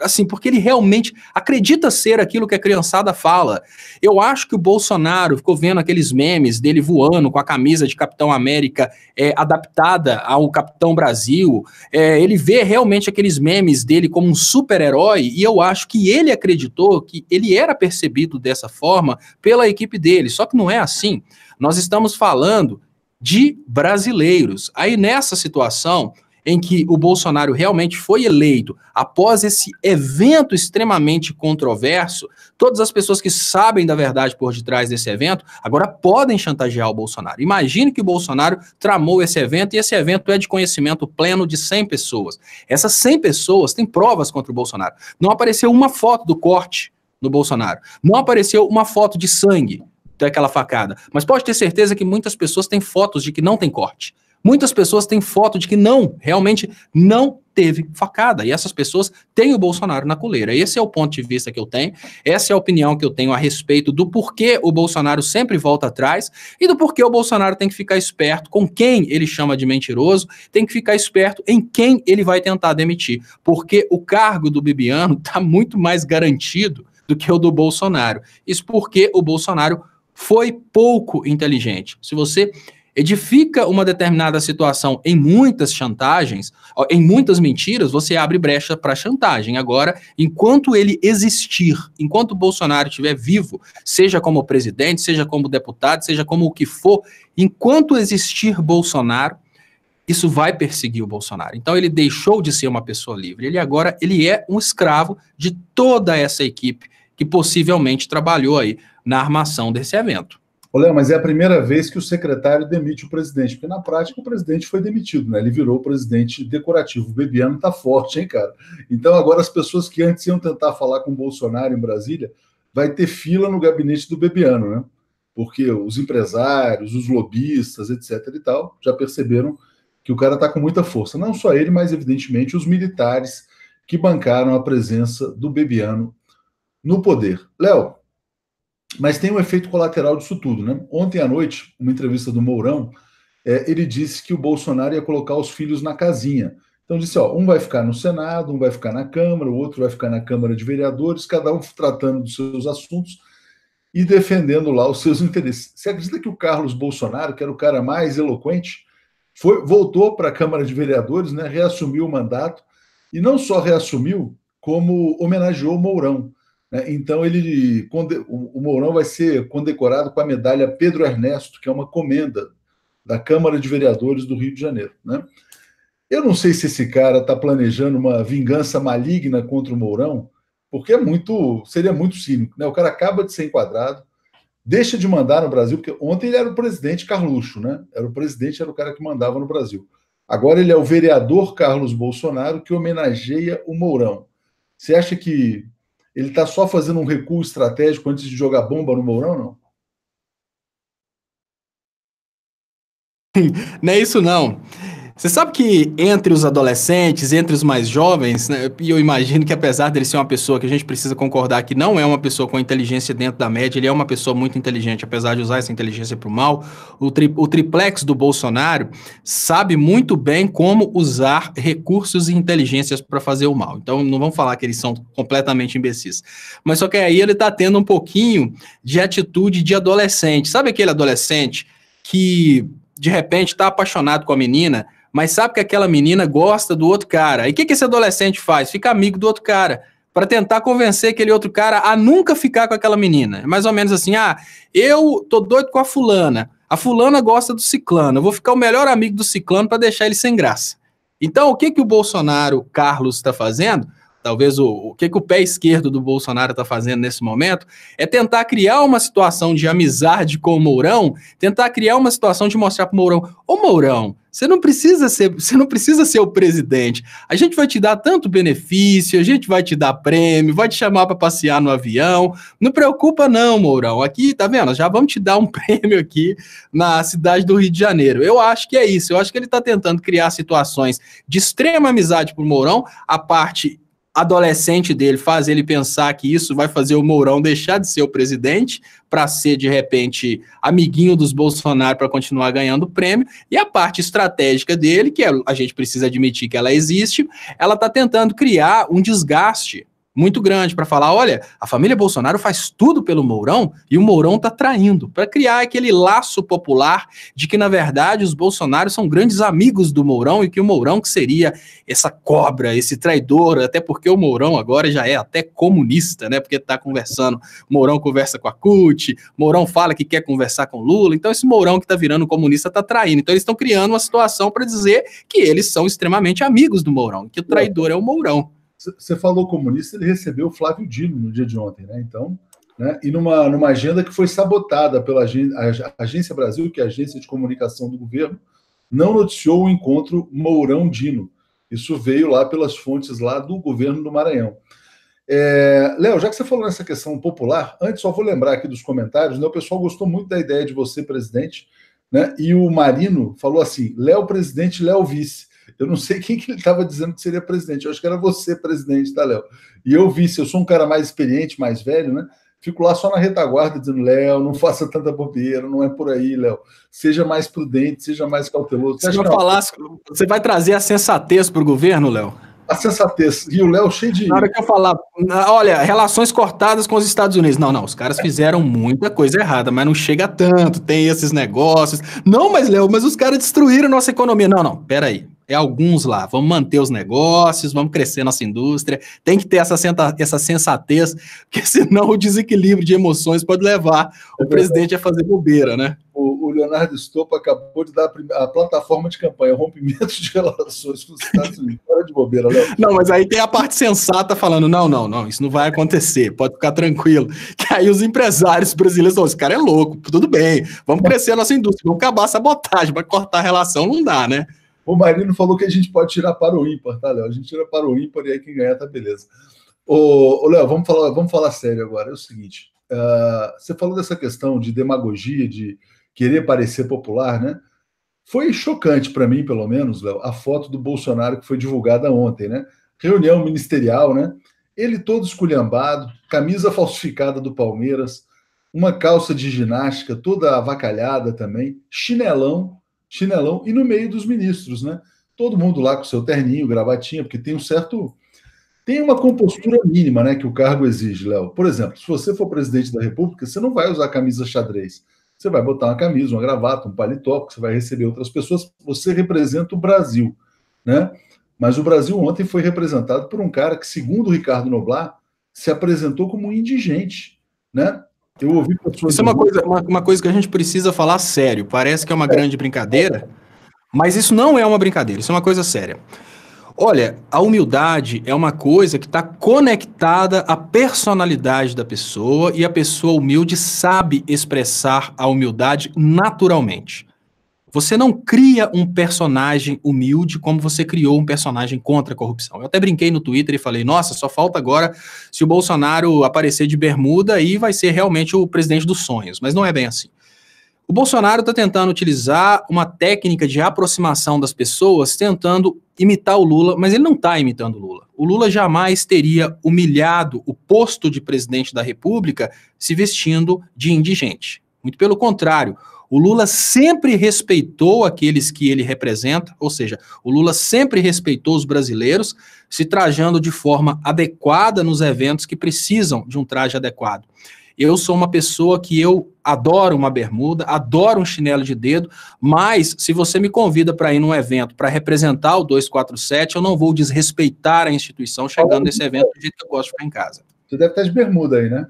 Speaker 2: assim, porque ele realmente acredita ser aquilo que a criançada fala. Eu acho que o Bolsonaro ficou vendo aqueles memes dele voando com a camisa de Capitão América é, adaptada ao Capitão Brasil. É, ele vê realmente aqueles memes dele como um super-herói, e eu acho que ele acreditou que ele era percebido dessa forma pela equipe dele. Só que não é assim. Nós estamos falando de brasileiros. Aí nessa situação em que o Bolsonaro realmente foi eleito após esse evento extremamente controverso, todas as pessoas que sabem da verdade por detrás desse evento agora podem chantagear o Bolsonaro. Imagine que o Bolsonaro tramou esse evento e esse evento é de conhecimento pleno de 100 pessoas. Essas 100 pessoas têm provas contra o Bolsonaro. Não apareceu uma foto do corte no Bolsonaro. Não apareceu uma foto de sangue daquela facada. Mas pode ter certeza que muitas pessoas têm fotos de que não tem corte. Muitas pessoas têm foto de que não, realmente não teve facada. E essas pessoas têm o Bolsonaro na coleira. Esse é o ponto de vista que eu tenho, essa é a opinião que eu tenho a respeito do porquê o Bolsonaro sempre volta atrás e do porquê o Bolsonaro tem que ficar esperto com quem ele chama de mentiroso, tem que ficar esperto em quem ele vai tentar demitir. Porque o cargo do Bibiano está muito mais garantido do que o do Bolsonaro. Isso porque o Bolsonaro foi pouco inteligente. Se você edifica uma determinada situação em muitas chantagens, em muitas mentiras, você abre brecha para chantagem. Agora, enquanto ele existir, enquanto Bolsonaro estiver vivo, seja como presidente, seja como deputado, seja como o que for, enquanto existir Bolsonaro, isso vai perseguir o Bolsonaro. Então ele deixou de ser uma pessoa livre. Ele agora ele é um escravo de toda essa equipe que possivelmente trabalhou aí na armação desse evento.
Speaker 1: Olha, mas é a primeira vez que o secretário demite o presidente, porque na prática o presidente foi demitido, né? Ele virou presidente decorativo. O Bebiano tá forte, hein, cara? Então agora as pessoas que antes iam tentar falar com o Bolsonaro em Brasília, vai ter fila no gabinete do Bebiano, né? Porque os empresários, os lobistas, etc e tal, já perceberam que o cara tá com muita força. Não só ele, mas evidentemente os militares que bancaram a presença do Bebiano no poder. Léo, mas tem um efeito colateral disso tudo, né? Ontem à noite, uma entrevista do Mourão, é, ele disse que o Bolsonaro ia colocar os filhos na casinha. Então disse, ó, um vai ficar no Senado, um vai ficar na Câmara, o outro vai ficar na Câmara de Vereadores, cada um tratando dos seus assuntos e defendendo lá os seus interesses. Você acredita que o Carlos Bolsonaro, que era o cara mais eloquente, foi voltou para a Câmara de Vereadores, né, reassumiu o mandato e não só reassumiu, como homenageou Mourão. Né? Então ele o Mourão vai ser condecorado com a medalha Pedro Ernesto, que é uma comenda da Câmara de Vereadores do Rio de Janeiro. Né? Eu não sei se esse cara está planejando uma vingança maligna contra o Mourão, porque é muito, seria muito cínico. Né? O cara acaba de ser enquadrado, deixa de mandar no Brasil, porque ontem ele era o presidente Carluxo, né? Era o presidente, era o cara que mandava no Brasil. Agora ele é o vereador Carlos Bolsonaro que homenageia o Mourão. Você acha que ele está só fazendo um recuo estratégico antes de jogar bomba no Mourão, não?
Speaker 2: não é isso não. Você sabe que entre os adolescentes, entre os mais jovens, né, e eu imagino que apesar dele ser uma pessoa que a gente precisa concordar que não é uma pessoa com inteligência dentro da média, ele é uma pessoa muito inteligente, apesar de usar essa inteligência para o mal, o, tri, o triplex do Bolsonaro sabe muito bem como usar recursos e inteligências para fazer o mal. Então não vamos falar que eles são completamente imbecis. Mas só que aí ele está tendo um pouquinho de atitude de adolescente. Sabe aquele adolescente que de repente está apaixonado com a menina mas sabe que aquela menina gosta do outro cara. E o que, que esse adolescente faz? Fica amigo do outro cara para tentar convencer aquele outro cara a nunca ficar com aquela menina. É mais ou menos assim: ah, eu tô doido com a fulana, a fulana gosta do ciclano, eu vou ficar o melhor amigo do ciclano para deixar ele sem graça. Então, o que, que o Bolsonaro Carlos está fazendo? Talvez o, o que, que o pé esquerdo do Bolsonaro está fazendo nesse momento é tentar criar uma situação de amizade com o Mourão, tentar criar uma situação de mostrar para o Mourão: Ô Mourão, você não precisa ser, você não precisa ser o presidente. A gente vai te dar tanto benefício, a gente vai te dar prêmio, vai te chamar para passear no avião. Não preocupa não, Mourão. Aqui, tá vendo? Já vamos te dar um prêmio aqui na cidade do Rio de Janeiro. Eu acho que é isso. Eu acho que ele está tentando criar situações de extrema amizade pro Mourão, a parte adolescente dele faz ele pensar que isso vai fazer o Mourão deixar de ser o presidente para ser de repente amiguinho dos Bolsonaro para continuar ganhando o prêmio e a parte estratégica dele que é, a gente precisa admitir que ela existe ela está tentando criar um desgaste muito grande para falar: olha, a família Bolsonaro faz tudo pelo Mourão e o Mourão está traindo, para criar aquele laço popular de que, na verdade, os Bolsonaros são grandes amigos do Mourão e que o Mourão que seria essa cobra, esse traidor, até porque o Mourão agora já é até comunista, né? Porque está conversando. Mourão conversa com a CUT, Mourão fala que quer conversar com Lula, então esse Mourão que está virando comunista está traindo. Então eles estão criando uma situação para dizer que eles são extremamente amigos do Mourão, que o traidor
Speaker 1: é o Mourão. Você falou comunista, ele recebeu o Flávio Dino no dia de ontem, né? Então, né? e numa, numa agenda que foi sabotada pela Agência Brasil, que é a agência de comunicação do governo, não noticiou o encontro Mourão-Dino. Isso veio lá pelas fontes lá do governo do Maranhão. É, Léo, já que você falou nessa questão popular, antes só vou lembrar aqui dos comentários, né? O pessoal gostou muito da ideia de você, presidente, né? E o Marino falou assim: Léo presidente, Léo vice. Eu não sei quem que ele estava dizendo que seria presidente. Eu acho que era você, presidente, tá, Léo? E eu vi, se eu sou um cara mais experiente, mais velho, né? Fico lá só na retaguarda dizendo, Léo, não faça tanta bobeira, não é por aí, Léo. Seja mais prudente, seja mais cauteloso. Você, vai, falasse,
Speaker 2: você vai trazer a sensatez para o
Speaker 1: governo, Léo? a sensatez. E o Léo cheio de. Na hora
Speaker 2: que eu falar, olha, relações cortadas com os Estados Unidos. Não, não, os caras fizeram muita coisa errada, mas não chega tanto, tem esses negócios. Não, mas, Léo, mas os caras destruíram nossa economia. Não, não, peraí é alguns lá. Vamos manter os negócios, vamos crescer nossa indústria. Tem que ter essa, senta, essa sensatez, porque senão o desequilíbrio de emoções pode levar é o presidente a fazer bobeira, né?
Speaker 1: O, o Leonardo Stoppa acabou de dar a, a, plataforma de campanha, rompimento de relações com os Estados Unidos. Para de bobeira,
Speaker 2: Léo. Não, mas aí tem a parte sensata falando: não, não, não, isso não vai acontecer, pode ficar tranquilo. Que aí os empresários brasileiros falam: esse cara é louco, tudo bem, vamos é. crescer a nossa indústria, vamos acabar a sabotagem, vai cortar a relação, não dá, né? O Marino falou que a gente pode tirar para o ímpar,
Speaker 1: tá, Léo? A gente tira para o ímpar e aí quem ganhar tá beleza. Ô, Léo, vamos falar, vamos falar sério agora. É o seguinte: uh, você falou dessa questão de demagogia, de querer parecer popular, né? Foi chocante para mim, pelo menos, Léo, a foto do Bolsonaro que foi divulgada ontem, né? Reunião ministerial, né? Ele todo esculhambado, camisa falsificada do Palmeiras, uma calça de ginástica toda avacalhada também, chinelão, chinelão, e no meio dos ministros, né? Todo mundo lá com seu terninho, gravatinha, porque tem um certo. Tem uma compostura mínima, né, que o cargo exige, Léo. Por exemplo, se você for presidente da República, você não vai usar camisa xadrez. Você vai botar uma camisa, uma gravata, um paletó, porque você vai receber outras pessoas. Você representa o Brasil, né? Mas o Brasil ontem foi representado por um cara que, segundo o Ricardo Noblar, se apresentou como
Speaker 2: indigente, né? Eu ouvi pessoas. Isso é uma coisa, uma, uma, coisa que a gente precisa falar sério. Parece que é uma é. grande brincadeira, mas isso não é uma brincadeira, isso é uma coisa séria. Olha, a humildade é uma coisa que está conectada à personalidade da pessoa e a pessoa humilde sabe expressar a humildade naturalmente. Você não cria um personagem humilde como você criou um personagem contra a corrupção. Eu até brinquei no Twitter e falei: nossa, só falta agora se o Bolsonaro aparecer de bermuda e vai ser realmente o presidente dos sonhos. Mas não é bem assim. O Bolsonaro está tentando utilizar uma técnica de aproximação das pessoas, tentando imitar o Lula, mas ele não está imitando o Lula. O Lula jamais teria humilhado o posto de presidente da República se vestindo de indigente. Muito pelo contrário, o Lula sempre respeitou aqueles que ele representa, ou seja, o Lula sempre respeitou os brasileiros, se trajando de forma adequada nos eventos que precisam de um traje adequado. Eu sou uma pessoa que eu adoro uma bermuda, adoro um chinelo de dedo, mas se você me convida para ir num evento para representar o 247, eu não vou desrespeitar a instituição chegando nesse evento do jeito que eu gosto de ficar em casa. Você deve estar de bermuda aí, né?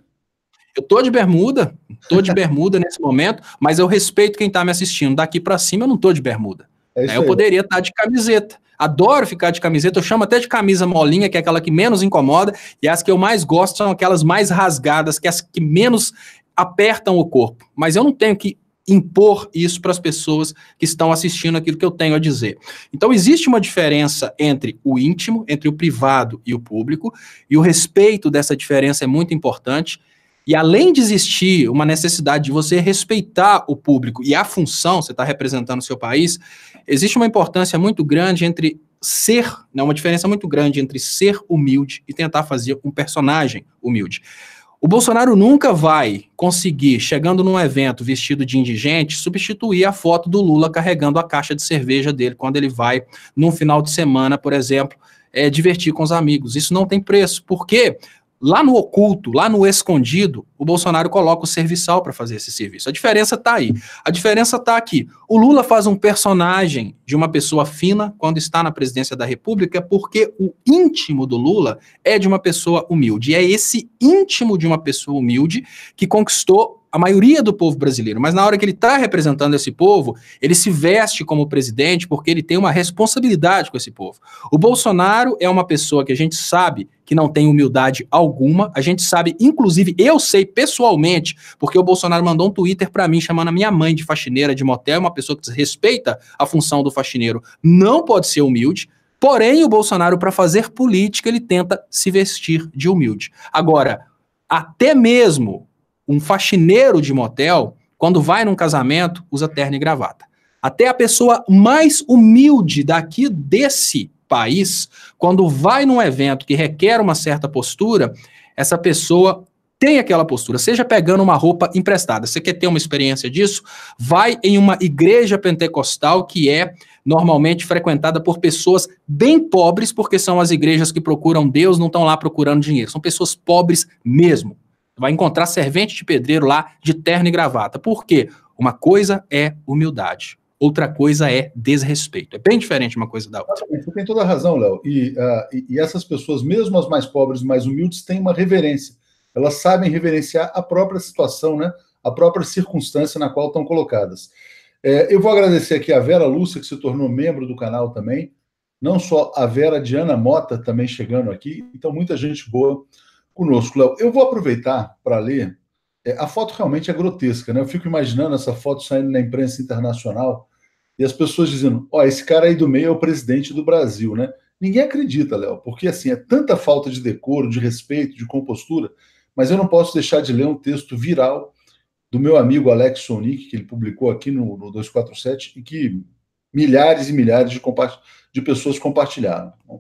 Speaker 2: Eu tô de bermuda, tô de bermuda nesse momento, mas eu respeito quem tá me assistindo. Daqui para cima eu não tô de bermuda. É né? Eu poderia estar tá de camiseta. Adoro ficar de camiseta, eu chamo até de camisa molinha, que é aquela que menos incomoda, e as que eu mais gosto são aquelas mais rasgadas, que é as que menos apertam o corpo. Mas eu não tenho que impor isso para as pessoas que estão assistindo aquilo que eu tenho a dizer. Então existe uma diferença entre o íntimo, entre o privado e o público, e o respeito dessa diferença é muito importante. E além de existir uma necessidade de você respeitar o público e a função, você está representando o seu país, existe uma importância muito grande entre ser, né, uma diferença muito grande entre ser humilde e tentar fazer um personagem humilde. O Bolsonaro nunca vai conseguir, chegando num evento vestido de indigente, substituir a foto do Lula carregando a caixa de cerveja dele quando ele vai, num final de semana, por exemplo, é, divertir com os amigos. Isso não tem preço, porque Lá no oculto, lá no escondido, o Bolsonaro coloca o serviçal para fazer esse serviço. A diferença está aí. A diferença está aqui. O Lula faz um personagem de uma pessoa fina quando está na presidência da República, porque o íntimo do Lula é de uma pessoa humilde. E é esse íntimo de uma pessoa humilde que conquistou a maioria do povo brasileiro, mas na hora que ele está representando esse povo, ele se veste como presidente porque ele tem uma responsabilidade com esse povo. O Bolsonaro é uma pessoa que a gente sabe que não tem humildade alguma, a gente sabe, inclusive eu sei pessoalmente, porque o Bolsonaro mandou um Twitter para mim chamando a minha mãe de faxineira de motel, uma pessoa que respeita a função do faxineiro, não pode ser humilde. Porém, o Bolsonaro, para fazer política, ele tenta se vestir de humilde. Agora, até mesmo um faxineiro de motel, quando vai num casamento, usa terno e gravata. Até a pessoa mais humilde daqui desse país, quando vai num evento que requer uma certa postura, essa pessoa tem aquela postura, seja pegando uma roupa emprestada. Você quer ter uma experiência disso? Vai em uma igreja pentecostal que é normalmente frequentada por pessoas bem pobres, porque são as igrejas que procuram Deus, não estão lá procurando dinheiro. São pessoas pobres mesmo vai encontrar servente de pedreiro lá de terno e gravata. Por quê? Uma coisa é humildade, outra coisa é desrespeito. É bem diferente uma coisa da outra.
Speaker 1: Você tem toda a razão, Léo. E, uh, e, essas pessoas, mesmo as mais pobres, mais humildes, têm uma reverência. Elas sabem reverenciar a própria situação, né? a própria circunstância na qual estão colocadas. É, eu vou agradecer aqui a Vera Lúcia, que se tornou membro do canal também. Não só a Vera Diana Mota também chegando aqui. Então, muita gente boa conosco, Léo. Eu vou aproveitar para ler. É, a foto realmente é grotesca, né? Eu fico imaginando essa foto saindo na imprensa internacional e as pessoas dizendo: ó, esse cara aí do meio é o presidente do Brasil, né? Ninguém acredita, Léo, porque assim é tanta falta de decoro, de respeito, de compostura. Mas eu não posso deixar de ler um texto viral do meu amigo Alex Sonic, que ele publicou aqui no, no 247 e que milhares e milhares de, de pessoas compartilharam. Né?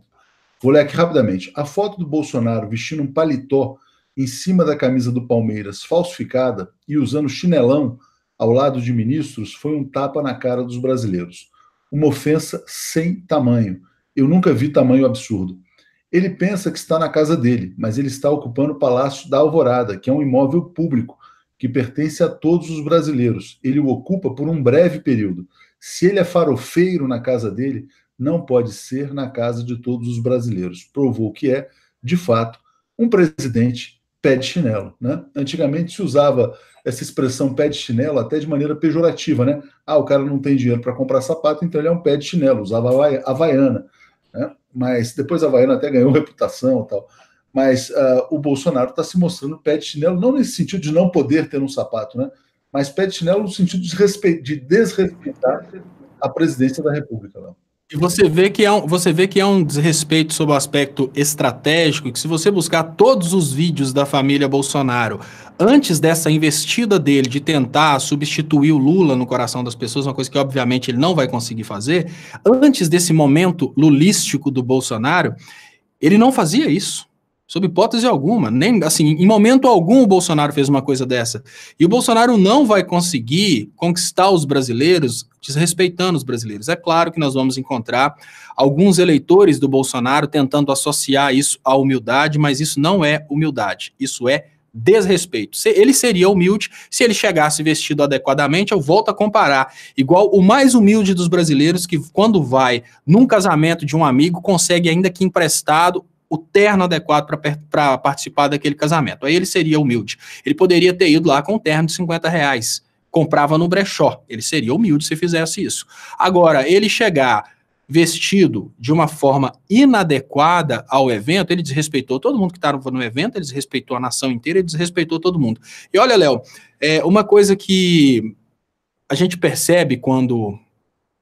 Speaker 1: Vou ler aqui rapidamente. A foto do Bolsonaro vestindo um paletó em cima da camisa do Palmeiras falsificada e usando chinelão ao lado de ministros foi um tapa na cara dos brasileiros. Uma ofensa sem tamanho. Eu nunca vi tamanho absurdo. Ele pensa que está na casa dele, mas ele está ocupando o Palácio da Alvorada, que é um imóvel público que pertence a todos os brasileiros. Ele o ocupa por um breve período. Se ele é farofeiro na casa dele, não pode ser na casa de todos os brasileiros. Provou que é, de fato, um presidente pé de chinelo. Né? Antigamente se usava essa expressão pé de chinelo até de maneira pejorativa. Né? Ah, o cara não tem dinheiro para comprar sapato, então ele é um pé de chinelo, usava havaiana. Né? Mas depois a havaiana até ganhou reputação e tal. Mas uh, o Bolsonaro está se mostrando pé de chinelo, não nesse sentido de não poder ter um sapato, né? mas pé de chinelo no sentido de, desrespeitar a presidência da República. Não.
Speaker 2: E você vê que é um, você vê que é um desrespeito sobre o aspecto estratégico, que se você buscar todos os vídeos da família Bolsonaro antes dessa investida dele de tentar substituir o Lula no coração das pessoas, uma coisa que obviamente ele não vai conseguir fazer, antes desse momento lulístico do Bolsonaro, ele não fazia isso. Sob hipótese alguma, nem assim, em momento algum o Bolsonaro fez uma coisa dessa. E o Bolsonaro não vai conseguir conquistar os brasileiros desrespeitando os brasileiros. É claro que nós vamos encontrar alguns eleitores do Bolsonaro tentando associar isso à humildade, mas isso não é humildade, isso é desrespeito. Ele seria humilde se ele chegasse vestido adequadamente. Eu volto a comparar. Igual o mais humilde dos brasileiros que, quando vai num casamento de um amigo, consegue ainda que emprestado o terno adequado para participar daquele casamento. Aí ele seria humilde. Ele poderia ter ido lá com um terno de 50 reais, comprava no brechó. Ele seria humilde se fizesse isso. Agora, ele chegar vestido de uma forma inadequada ao evento, ele desrespeitou todo mundo que estava tá no evento, ele desrespeitou a nação inteira, ele desrespeitou todo mundo. E olha, Léo, é uma coisa que a gente percebe quando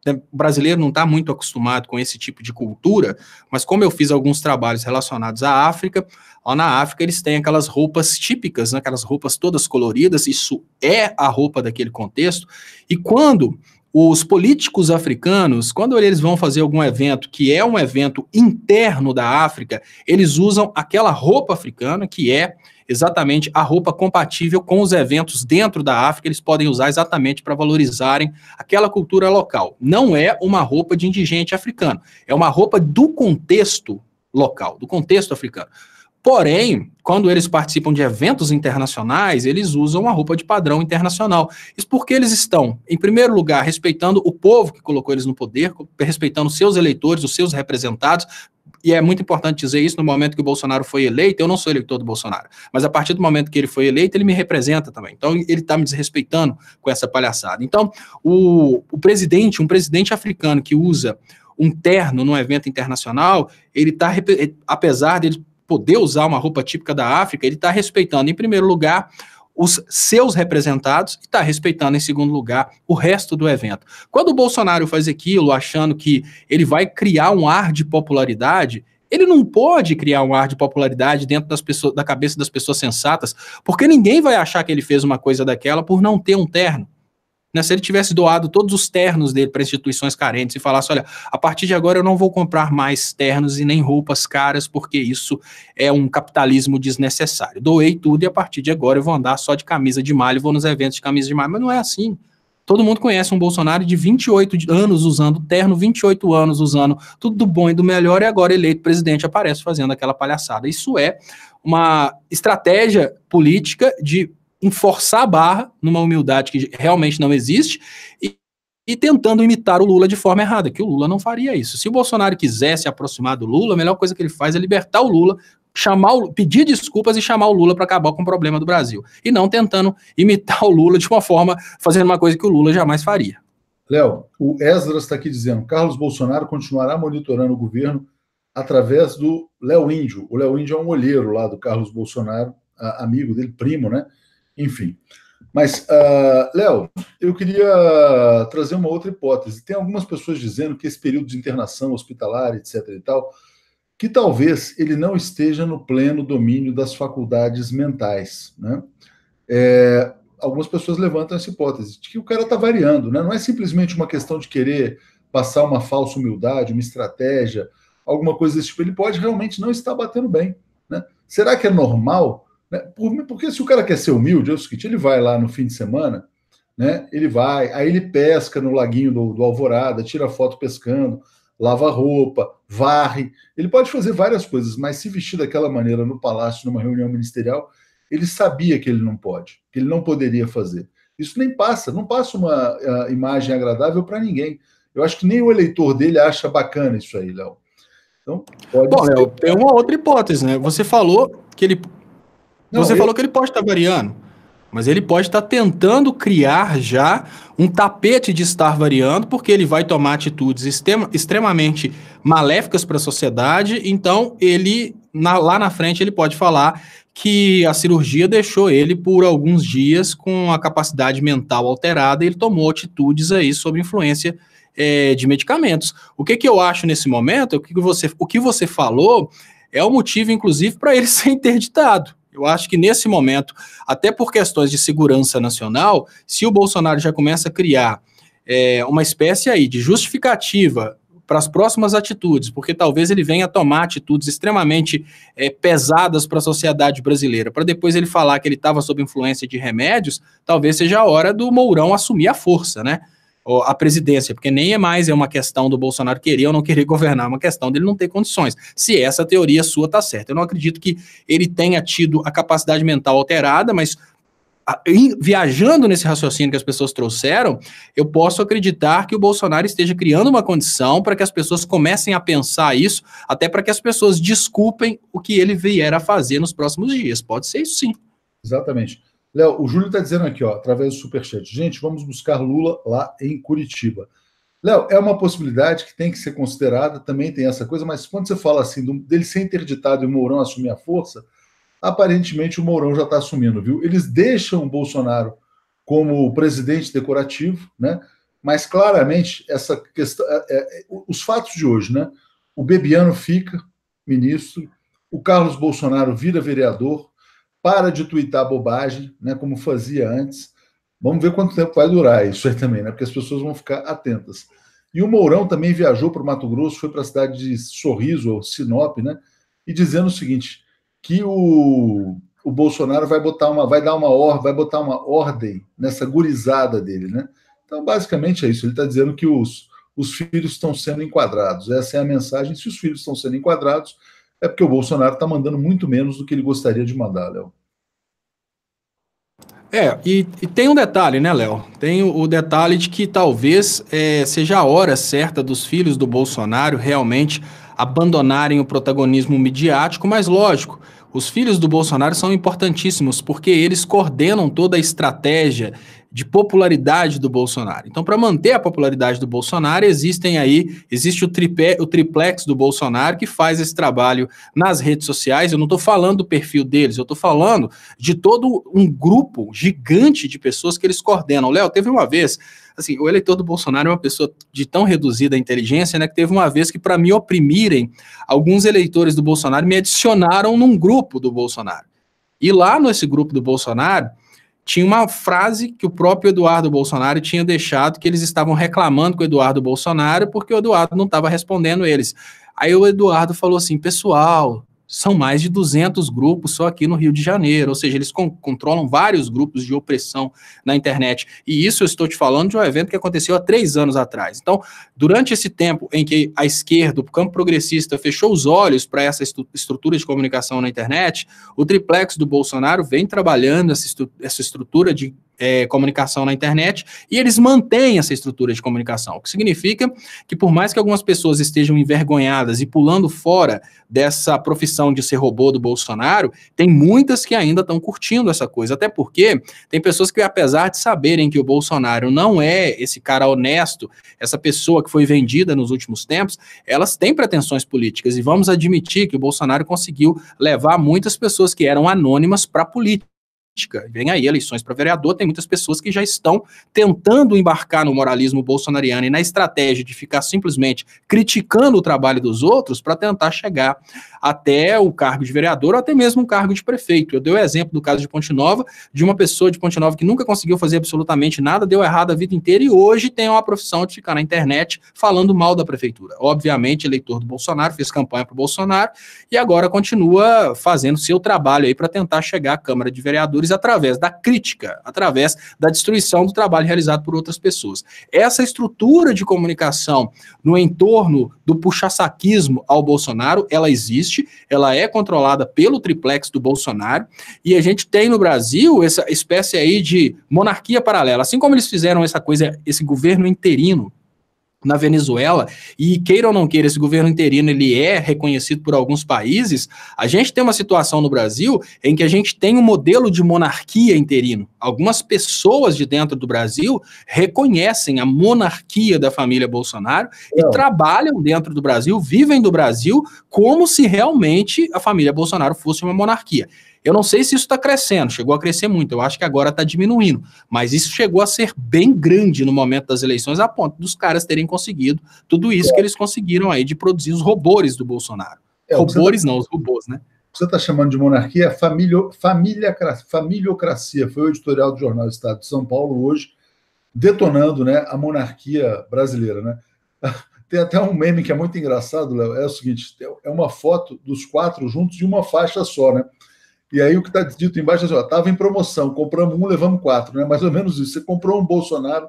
Speaker 2: né, o brasileiro não está muito acostumado com esse tipo de cultura, mas como eu fiz alguns trabalhos relacionados à África, lá na África eles têm aquelas roupas típicas, né, aquelas roupas todas coloridas, isso é a roupa daquele contexto, e quando os políticos africanos, quando eles vão fazer algum evento que é um evento interno da África, eles usam aquela roupa africana que é exatamente a roupa compatível com os eventos dentro da África, eles podem usar exatamente para valorizarem aquela cultura local. Não é uma roupa de indigente africano, é uma roupa do contexto local, do contexto africano. Porém, quando eles participam de eventos internacionais, eles usam a roupa de padrão internacional. Isso porque eles estão, em primeiro lugar, respeitando o povo que colocou eles no poder, respeitando seus eleitores, os seus representados. E é muito importante dizer isso no momento que o Bolsonaro foi eleito. Eu não sou eleitor do Bolsonaro, mas a partir do momento que ele foi eleito, ele me representa também. Então, ele está me desrespeitando com essa palhaçada. Então, o, o presidente, um presidente africano que usa um terno num evento internacional, ele está, apesar dele poder usar uma roupa típica da África, ele está respeitando, em primeiro lugar, os seus representados e está respeitando, em segundo lugar, o resto do evento. Quando o Bolsonaro faz aquilo, achando que ele vai criar um ar de popularidade, ele não pode criar um ar de popularidade dentro das pessoas, da cabeça das pessoas sensatas, porque ninguém vai achar que ele fez uma coisa daquela por não ter um terno. Né? Se ele tivesse doado todos os ternos dele para instituições carentes e falasse: olha, a partir de agora eu não vou comprar mais ternos e nem roupas caras, porque isso é um capitalismo desnecessário. Doei tudo e a partir de agora eu vou andar só de camisa de malha, vou nos eventos de camisa de malha. Mas não é assim. Todo mundo conhece um Bolsonaro de 28 anos usando terno, 28 anos usando tudo do bom e do melhor, e agora eleito presidente aparece fazendo aquela palhaçada. Isso é uma estratégia política de em forçar a barra, numa humildade que realmente não existe, e, e tentando imitar o Lula de forma errada, que o Lula não faria isso. Se o Bolsonaro quisesse aproximar do Lula, a melhor coisa que ele faz é libertar o Lula, chamar o, pedir desculpas e chamar o Lula para acabar com o problema do Brasil. E não tentando imitar o Lula de uma forma, fazendo uma coisa que o Lula jamais faria.
Speaker 1: Léo, o Esdras está aqui dizendo: Carlos Bolsonaro continuará monitorando o governo através do Léo Índio. O Léo Índio é um olheiro lá do Carlos Bolsonaro, amigo dele, primo, né? Enfim. Mas, uh, Léo, eu queria trazer uma outra hipótese. Tem algumas pessoas dizendo que esse período de internação hospitalar, etc. e tal, que talvez ele não esteja no pleno domínio das faculdades mentais. Né? É, algumas pessoas levantam essa hipótese de que o cara está variando, né? não é simplesmente uma questão de querer passar uma falsa humildade, uma estratégia, alguma coisa desse tipo. Ele pode realmente não estar batendo bem. Né? Será que é normal né? Porque se o cara quer ser humilde, é o seguinte, ele vai lá no fim de semana, né? Ele vai, aí ele pesca no laguinho do, do Alvorada, tira foto pescando, lava roupa, varre. Ele pode fazer várias coisas, mas se vestir daquela maneira no palácio, numa reunião ministerial, ele sabia que ele não pode, que ele não poderia fazer. Isso nem passa, não passa uma imagem agradável para ninguém. Eu acho que nem o eleitor dele acha bacana isso aí, Léo. Então, Bom, Léo,
Speaker 2: tem uma outra hipótese, né? Você falou que ele não, Você eu... falou que ele pode estar tá variando, mas ele pode estar tá tentando criar já um tapete de estar variando, porque ele vai tomar atitudes extrema, extremamente maléficas para a sociedade. Então, ele na, lá na frente ele pode falar que a cirurgia deixou ele por alguns dias com a capacidade mental alterada e ele tomou atitudes aí sob influência é, de medicamentos. O que, que eu acho nesse momento, o que, que você, o que você falou é o motivo, inclusive, para ele ser interditado. Eu acho que nesse momento, até por questões de segurança nacional, se o Bolsonaro já começa a criar é, uma espécie aí de justificativa para as próximas atitudes, porque talvez ele venha a tomar atitudes extremamente é, pesadas para a sociedade brasileira. Para depois ele falar que ele estava sob influência de remédios, talvez seja a hora do Mourão assumir a força, né? a presidência, porque nem é mais é uma questão do Bolsonaro querer ou não querer governar, é uma questão dele não ter condições. Se essa teoria sua está certa, eu não acredito que ele tenha tido a capacidade mental alterada, mas viajando nesse raciocínio que as pessoas trouxeram, eu posso acreditar que o Bolsonaro esteja criando uma condição para que as pessoas comecem a pensar isso, até para que as pessoas desculpem o que ele vier a fazer nos próximos dias. Pode ser isso sim. Exatamente.
Speaker 1: Léo, o Júlio está dizendo aqui, ó, através do Superchat. Gente, vamos buscar Lula lá em Curitiba. Léo, é uma possibilidade que tem que ser considerada, também tem essa coisa, mas quando você fala assim, dele ser interditado e o Mourão assumir a força, aparentemente o Mourão já está assumindo, viu? Eles deixam o Bolsonaro como presidente decorativo, né? Mas claramente essa questão, é, é, os fatos de hoje, né? O Bebiano fica ministro, o Carlos Bolsonaro vira vereador, para de twittar bobagem, né, como fazia antes. Vamos ver quanto tempo vai durar isso aí também, né? Porque as pessoas vão ficar atentas. E o Mourão também viajou para o Mato Grosso, foi para a cidade de Sorriso, ou Sinop, né? E dizendo o seguinte: que o, o Bolsonaro vai botar uma, vai dar uma ordem, vai botar uma ordem nessa gurizada dele, né? Então, basicamente é isso. Ele está dizendo que os, os filhos estão sendo enquadrados. Essa é a mensagem. Se os filhos estão sendo enquadrados, é porque o Bolsonaro está mandando muito menos do que ele gostaria de mandar, Léo.
Speaker 2: É, e, e, tem um detalhe, né, Léo? Tem o, o, detalhe de que talvez é, seja a hora certa dos filhos do Bolsonaro realmente abandonarem o protagonismo midiático, mas lógico, os filhos do Bolsonaro são importantíssimos porque eles coordenam toda a estratégia de popularidade do Bolsonaro. Então, para manter a popularidade do Bolsonaro, existem aí, existe o, tripé, o triplex do Bolsonaro que faz esse trabalho nas redes sociais. Eu não estou falando do perfil deles, eu estou falando de todo um grupo gigante de pessoas que eles coordenam. Léo, teve uma vez, assim, o eleitor do Bolsonaro é uma pessoa de tão reduzida inteligência, né, que teve uma vez que, para me oprimirem, alguns eleitores do Bolsonaro me adicionaram num grupo do Bolsonaro. E lá nesse grupo do Bolsonaro, tinha uma frase que o próprio Eduardo Bolsonaro tinha deixado que eles estavam reclamando com o Eduardo Bolsonaro porque o Eduardo não estava respondendo eles. Aí o Eduardo falou assim: pessoal, são mais de 200 grupos só aqui no Rio de Janeiro, ou seja, eles con controlam vários grupos de opressão na internet. E isso eu estou te falando de um evento que aconteceu há três anos atrás. Então, durante esse tempo em que a esquerda, o campo progressista, fechou os olhos para essa estu- estrutura de comunicação na internet, o triplex do Bolsonaro vem trabalhando essa, estru- essa estrutura de é, comunicação na internet e eles mantêm essa estrutura de comunicação, o que significa que, por mais que algumas pessoas estejam envergonhadas e pulando fora dessa profissão de ser robô do Bolsonaro, tem muitas que ainda estão curtindo essa coisa, até porque tem pessoas que, apesar de saberem que o Bolsonaro não é esse cara honesto, essa pessoa que foi vendida nos últimos tempos, elas têm pretensões políticas e vamos admitir que o Bolsonaro conseguiu levar muitas pessoas que eram anônimas para a política política. Vem aí eleições para vereador, tem muitas pessoas que já estão tentando embarcar no moralismo bolsonariano e na estratégia de ficar simplesmente criticando o trabalho dos outros para tentar chegar até o cargo de vereador ou até mesmo um cargo de prefeito. Eu dei o exemplo do caso de Ponte Nova, de uma pessoa de Ponte Nova que nunca conseguiu fazer absolutamente nada, deu errado a vida inteira e hoje tem uma profissão de ficar na internet falando mal da prefeitura. Obviamente, eleitor do Bolsonaro, fez campanha para o Bolsonaro e agora continua fazendo seu trabalho aí para tentar chegar à Câmara de Vereadores através da crítica, através da destruição do trabalho realizado por outras pessoas. Essa estrutura de comunicação no entorno do puxa-saquismo ao Bolsonaro, ela existe existe, ela é controlada pelo triplex do Bolsonaro, e a gente tem no Brasil essa espécie aí de monarquia paralela. Assim como eles fizeram essa coisa, esse governo interino na Venezuela, e queira ou não queira, esse governo interino ele é reconhecido por alguns países, a gente tem uma situação no Brasil em que a gente tem um modelo de monarquia interino. Algumas pessoas de dentro do Brasil reconhecem a monarquia da família Bolsonaro não. e trabalham dentro do Brasil, vivem do Brasil, como se realmente a família Bolsonaro fosse uma monarquia. Eu não sei se isso está crescendo, chegou a crescer muito, eu acho que agora está diminuindo, mas isso chegou a ser bem grande no momento das eleições, a ponto dos caras terem conseguido tudo isso é. que eles conseguiram aí de produzir os robôs do Bolsonaro. É, tá... não, os
Speaker 1: robôs, né? você está chamando de monarquia é família, família, familiocracia. Foi o editorial do Jornal Estado de São Paulo hoje, detonando né, a monarquia brasileira. Né? Tem até um meme que é muito engraçado, Léo. É o seguinte: é uma foto dos quatro juntos de uma faixa só, né? E aí o que está dito embaixo é assim, estava em promoção, compramos um, levamos quatro, né? Mais ou menos isso. Você comprou um Bolsonaro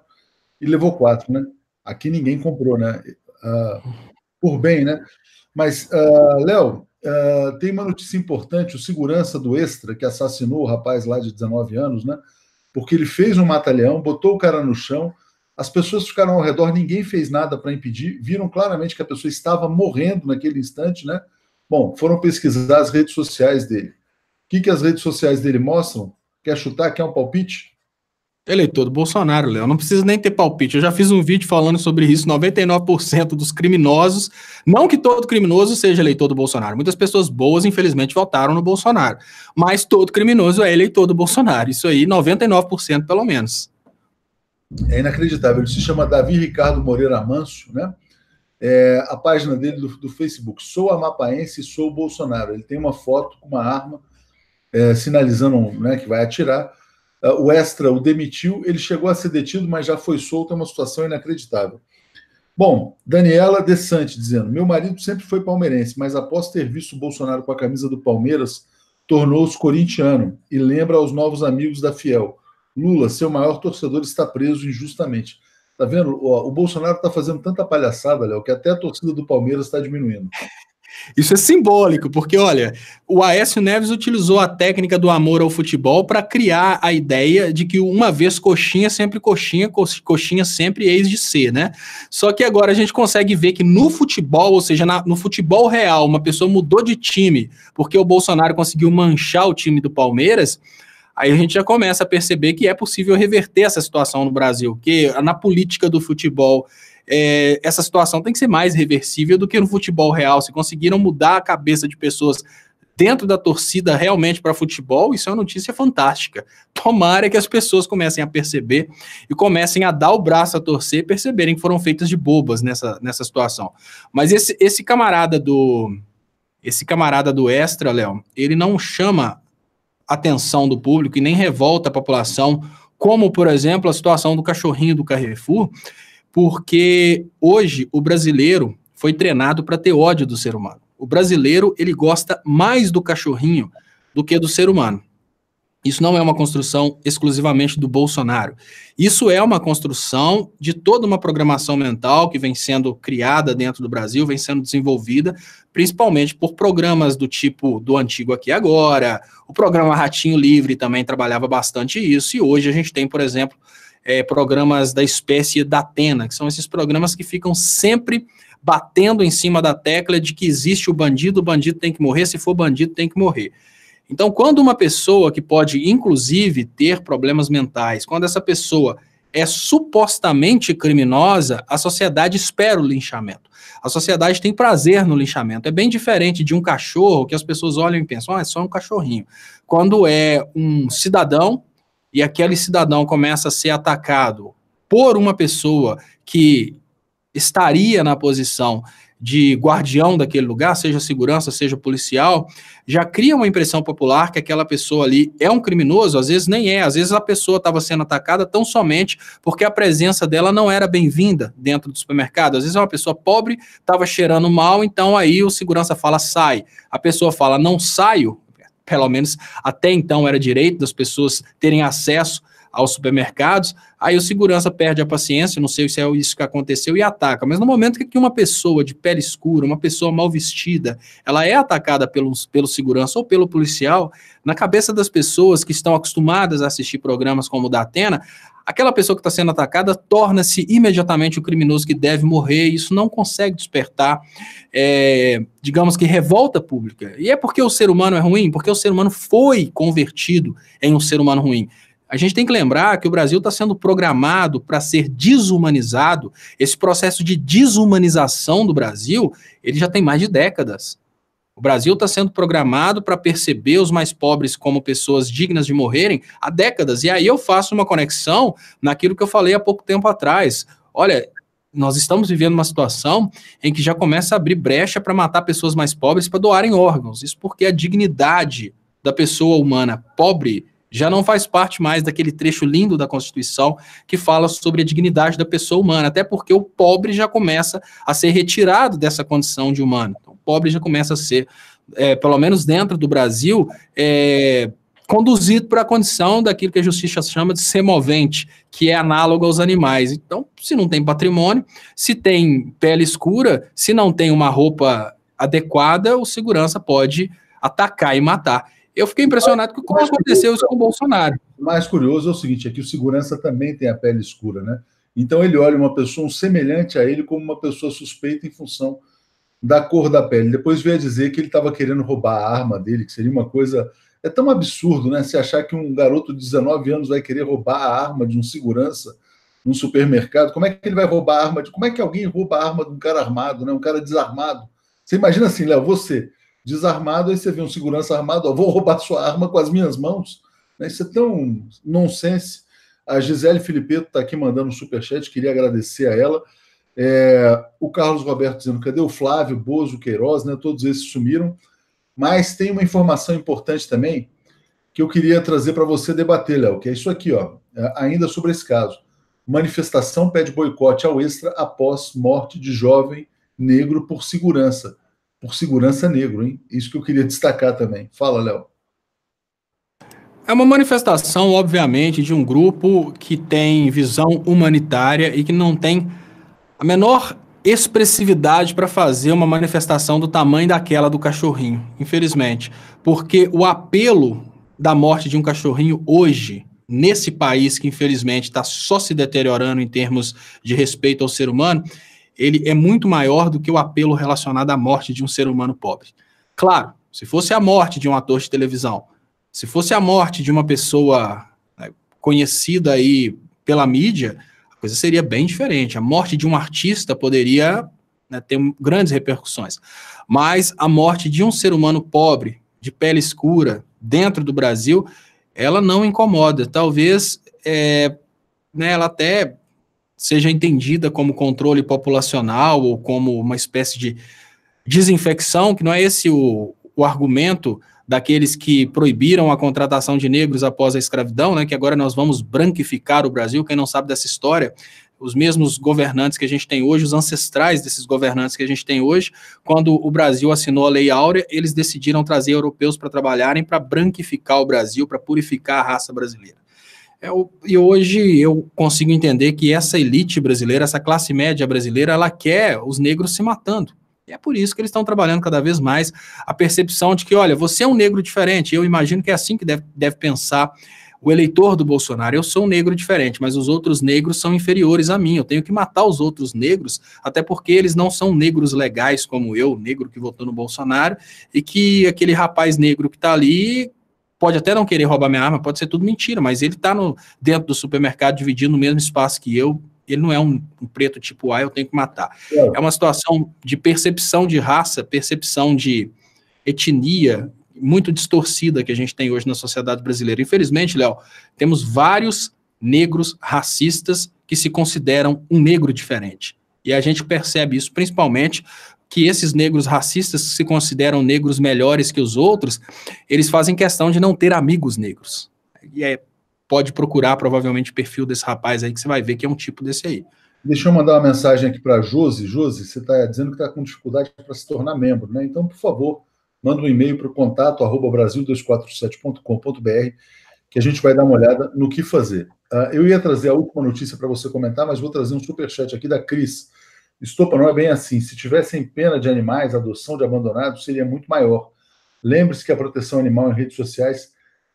Speaker 1: e levou quatro, né? Aqui ninguém comprou, né? Uh, por bem, né? Mas, uh, Léo, uh, tem uma notícia importante, o segurança do Extra, que assassinou o rapaz lá de 19 anos, né? Porque ele fez um matalhão, botou o cara no chão, as pessoas ficaram ao redor, ninguém fez nada para impedir, viram claramente que a pessoa estava morrendo naquele instante, né? Bom, foram pesquisar as redes sociais dele que, que as redes sociais dele mostram? Quer chutar?
Speaker 2: Quer um palpite? Eleitor do Bolsonaro, Léo. Não precisa nem ter palpite. Eu já fiz um vídeo falando sobre isso. 99% dos criminosos, não que todo criminoso seja eleitor do Bolsonaro. Muitas pessoas boas, infelizmente, votaram no Bolsonaro. Mas todo criminoso é eleitor do Bolsonaro. Isso aí, 99% pelo menos.
Speaker 1: É inacreditável. Ele se chama Davi Ricardo Moreira Manso, né? É a página dele do, do Facebook. Sou amapaense, sou Bolsonaro. Ele tem uma foto com uma arma é, sinalizando né, que vai atirar. É, o Extra o demitiu, ele chegou a ser detido, mas já foi solto, é uma situação inacreditável. Bom, Daniela Desante dizendo: Meu marido sempre foi palmeirense, mas após ter visto o Bolsonaro com a camisa do Palmeiras, tornou-se corintiano e lembra aos novos amigos da Fiel. Lula, seu maior torcedor, está preso injustamente. Tá vendo? O, Bolsonaro está fazendo tanta palhaçada, Léo, que até a torcida do Palmeiras está diminuindo.
Speaker 2: Isso é simbólico, porque olha, o Aécio Neves utilizou a técnica do amor ao futebol para criar a ideia de que uma vez coxinha, sempre coxinha, coxinha sempre ex de ser, né? Só que agora a gente consegue ver que no futebol, ou seja, na, no futebol real, uma pessoa mudou de time porque o Bolsonaro conseguiu manchar o time do Palmeiras. Aí a gente já começa a perceber que é possível reverter essa situação no Brasil, que na política do futebol é, essa situação tem que ser mais reversível do que no futebol real. Se conseguiram mudar a cabeça de pessoas dentro da torcida realmente para futebol, isso é uma notícia fantástica. Tomara que as pessoas comecem a perceber e comecem a dar o braço a torcer e perceberem que foram feitas de bobas nessa, nessa situação. Mas esse, esse camarada do. Esse camarada do Extra, Léo, ele não chama atenção do público e nem revolta a população, como, por exemplo, a situação do cachorrinho do Carrefour, porque hoje o brasileiro foi treinado para ter ódio do ser humano. O brasileiro, ele gosta mais do cachorrinho do que do ser humano. Isso não é uma construção exclusivamente do Bolsonaro. Isso é uma construção de toda uma programação mental que vem sendo criada dentro do Brasil, vem sendo desenvolvida, principalmente por programas do tipo do Antigo Aqui Agora. O programa Ratinho Livre também trabalhava bastante isso. E hoje a gente tem, por exemplo, é, programas da espécie da Atena, que são esses programas que ficam sempre batendo em cima da tecla de que existe o bandido, o bandido tem que morrer, se for bandido tem que morrer. Então, quando uma pessoa que pode, inclusive, ter problemas mentais, quando essa pessoa é supostamente criminosa, a sociedade espera o linchamento. A sociedade tem prazer no linchamento. É bem diferente de um cachorro que as pessoas olham e pensam, ah, é só um cachorrinho. Quando é um cidadão, e aquele cidadão começa a ser atacado por uma pessoa que estaria na posição de guardião daquele lugar, seja segurança, seja policial, já cria uma impressão popular que aquela pessoa ali é um criminoso, às vezes nem é, às vezes a pessoa estava sendo atacada tão somente porque a presença dela não era bem-vinda dentro do supermercado. Às vezes é uma pessoa pobre, estava cheirando mal, então aí o segurança fala sai. A pessoa fala não saio, pelo menos até então era direito das pessoas terem acesso aos supermercados, aí o segurança perde a paciência, não sei se é isso que aconteceu, e ataca. Mas no momento que uma pessoa de pele escura, uma pessoa mal vestida, ela é atacada pelos, pelo segurança ou pelo policial, na cabeça das pessoas que estão acostumadas a assistir programas como o da Atena, aquela pessoa que está sendo atacada torna-se imediatamente o criminoso que deve morrer. Isso não consegue despertar, é, digamos que, revolta pública. E é porque o ser humano é ruim? Porque o ser humano foi convertido em um ser humano ruim. A gente tem que lembrar que o Brasil está sendo programado para ser desumanizado. Esse processo de desumanização do Brasil, ele já tem mais de décadas. O Brasil está sendo programado para perceber os mais pobres como pessoas dignas de morrerem há décadas. E aí eu faço uma conexão naquilo que eu falei há pouco tempo atrás. Olha, nós estamos vivendo uma situação em que já começa a abrir brecha para matar pessoas mais pobres para doarem órgãos. Isso porque a dignidade da pessoa humana pobre já não faz parte mais daquele trecho lindo da Constituição que fala sobre a dignidade da pessoa humana, até porque o pobre já começa a ser retirado dessa condição de humano. Então, o pobre já começa a ser, é, pelo menos dentro do Brasil, é, conduzido para a condição daquilo que a justiça chama de semovente, que é análogo aos animais. Então, se não tem patrimônio, se tem pele escura, se não tem uma roupa adequada, o segurança pode atacar e matar. Eu fiquei impressionado com o que aconteceu isso com o Bolsonaro.
Speaker 1: O mais curioso é o seguinte: é que o segurança também tem a pele escura, né? Então ele olha uma pessoa semelhante a ele como uma pessoa suspeita em função da cor da pele. Depois veio a dizer que ele estava querendo roubar a arma dele, que seria uma coisa. É tão absurdo, né? Se achar que um garoto de 19 anos vai querer roubar a arma de um segurança num supermercado, como é que ele vai roubar a arma? De... Como é que alguém rouba a arma de um cara armado, né? Um cara desarmado. Você imagina assim, Léo, você desarmado, aí você vê um segurança armado, ó, vou roubar sua arma com as minhas mãos. Né? Isso é tão nonsense. A Gisele Filipeto está aqui mandando um superchat, queria agradecer a ela. É, o Carlos Roberto dizendo: cadê o Flávio, Bozo, Queiroz, né? Todos esses sumiram. Mas tem uma informação importante também que eu queria trazer para você debater, Léo, que é isso aqui, ó, é, ainda sobre esse caso. Manifestação pede boicote ao Extra após morte de jovem negro por segurança por segurança negro, hein? Isso que eu queria destacar também. Fala, Léo.
Speaker 2: É uma manifestação, obviamente, de um grupo que tem visão humanitária e que não tem a menor expressividade para fazer uma manifestação do tamanho daquela do cachorrinho, infelizmente. Porque o apelo da morte de um cachorrinho hoje, nesse país que infelizmente está só se deteriorando em termos de respeito ao ser humano, ele é muito maior do que o apelo relacionado à morte de um ser humano pobre. Claro, se fosse a morte de um ator de televisão, se fosse a morte de uma pessoa né, conhecida aí pela mídia, a coisa seria bem diferente. A morte de um artista poderia né, ter grandes repercussões. Mas a morte de um ser humano pobre, de pele escura, dentro do Brasil, ela não incomoda. Talvez é, né, ela até seja entendida como controle populacional ou como uma espécie de desinfecção, que não é esse o, o argumento daqueles que proibiram a contratação de negros após a escravidão, né, que agora nós vamos branquificar o Brasil, quem não sabe dessa história, os mesmos governantes que a gente tem hoje, os ancestrais desses governantes que a gente tem hoje, quando o Brasil assinou a Lei Áurea, eles decidiram trazer europeus para trabalharem para branquificar o Brasil, para purificar a raça brasileira. Eu, é e hoje eu consigo entender que essa elite brasileira, essa classe média brasileira, ela quer os negros se matando. E é por isso que eles estão trabalhando cada vez mais a percepção de que, olha, você é um negro diferente. Eu imagino que é assim que deve, deve pensar o eleitor do Bolsonaro. Eu sou um negro diferente, mas os outros negros são inferiores a mim. Eu tenho que matar os outros negros, até porque eles não são negros legais como eu, negro que votou no Bolsonaro, e que aquele rapaz negro que está ali pode até não querer roubar minha arma, pode ser tudo mentira, mas ele está dentro do supermercado dividindo o mesmo espaço que eu, ele não é um, um preto tipo A, ah, eu tenho que matar. É. é uma situação de percepção de raça, percepção de etnia muito distorcida que a gente tem hoje na sociedade brasileira. Infelizmente, Léo, temos vários negros racistas que se consideram um negro diferente. E a gente percebe isso principalmente que esses negros racistas se consideram negros melhores que os outros, eles fazem questão de não ter amigos negros. E é, pode procurar provavelmente o perfil desse rapaz aí que você vai ver que é um tipo desse aí.
Speaker 1: Deixa eu mandar uma mensagem aqui para a Josi. Josi, você está dizendo que está com dificuldade para se tornar membro, né? Então, por favor, manda um e-mail para o contato arroba brasil247.com.br que a gente vai dar uma olhada no que fazer. Uh, eu ia trazer a última notícia para você comentar, mas vou trazer um superchat aqui da Cris. Estopa não é bem assim. Se tivessem pena de animais, a adoção de abandonados seria muito maior. Lembre-se que a proteção animal em redes sociais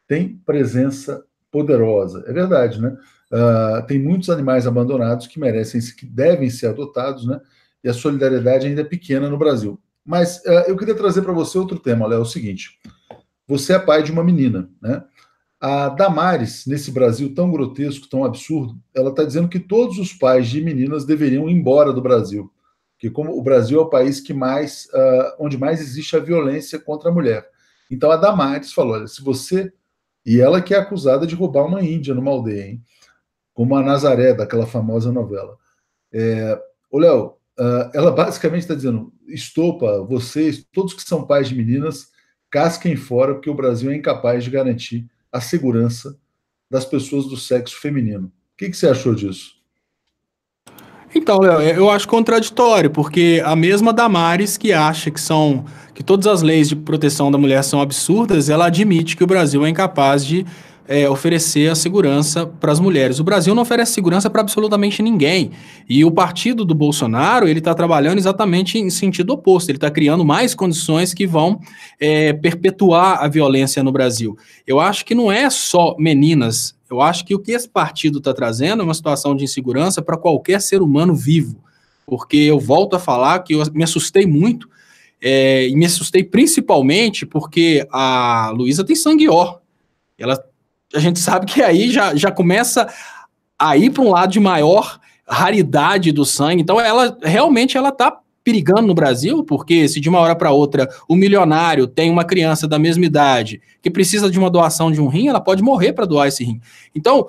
Speaker 1: tem presença poderosa. É verdade, né? Uh, tem muitos animais abandonados que merecem, que devem ser adotados, né? E a solidariedade ainda é pequena no Brasil. Mas uh, eu queria trazer para você outro tema, Léo, é o seguinte. Você é pai de uma menina, né? A Damares, nesse Brasil tão grotesco, tão absurdo, ela está dizendo que todos os pais de meninas deveriam ir embora do Brasil, que como o Brasil é o país que mais, uh, onde mais existe a violência contra a mulher. Então a Damares falou: olha, se você e ela que é acusada de roubar uma índia numa aldeia, hein? como a Nazaré daquela famosa novela. É, ô Léo, uh, ela basicamente está dizendo: estopa, vocês, todos que são pais de meninas, casquem fora, porque o Brasil é incapaz de garantir a segurança das pessoas do sexo feminino. O que, que você achou disso?
Speaker 2: Então, Léo, é, eu acho contraditório, porque a mesma Damares que acha que são que todas as leis de proteção da mulher são absurdas, ela admite que o Brasil é incapaz de é, oferecer a segurança para as mulheres. O Brasil não oferece segurança para absolutamente ninguém. E o partido do Bolsonaro ele está trabalhando exatamente em sentido oposto. Ele está criando mais condições que vão é, perpetuar a violência no Brasil. Eu acho que não é só meninas. Eu acho que o que esse partido está trazendo é uma situação de insegurança para qualquer ser humano vivo. Porque eu volto a falar que eu me assustei muito é, e me assustei principalmente porque a Luísa tem sangue ó. Ela a gente sabe que aí já, já começa a ir para um lado de maior raridade do sangue. Então, ela realmente ela está perigando no Brasil, porque se de uma hora para outra o milionário tem uma criança da mesma idade que precisa de uma doação de um rim, ela pode morrer para doar esse rim. Então,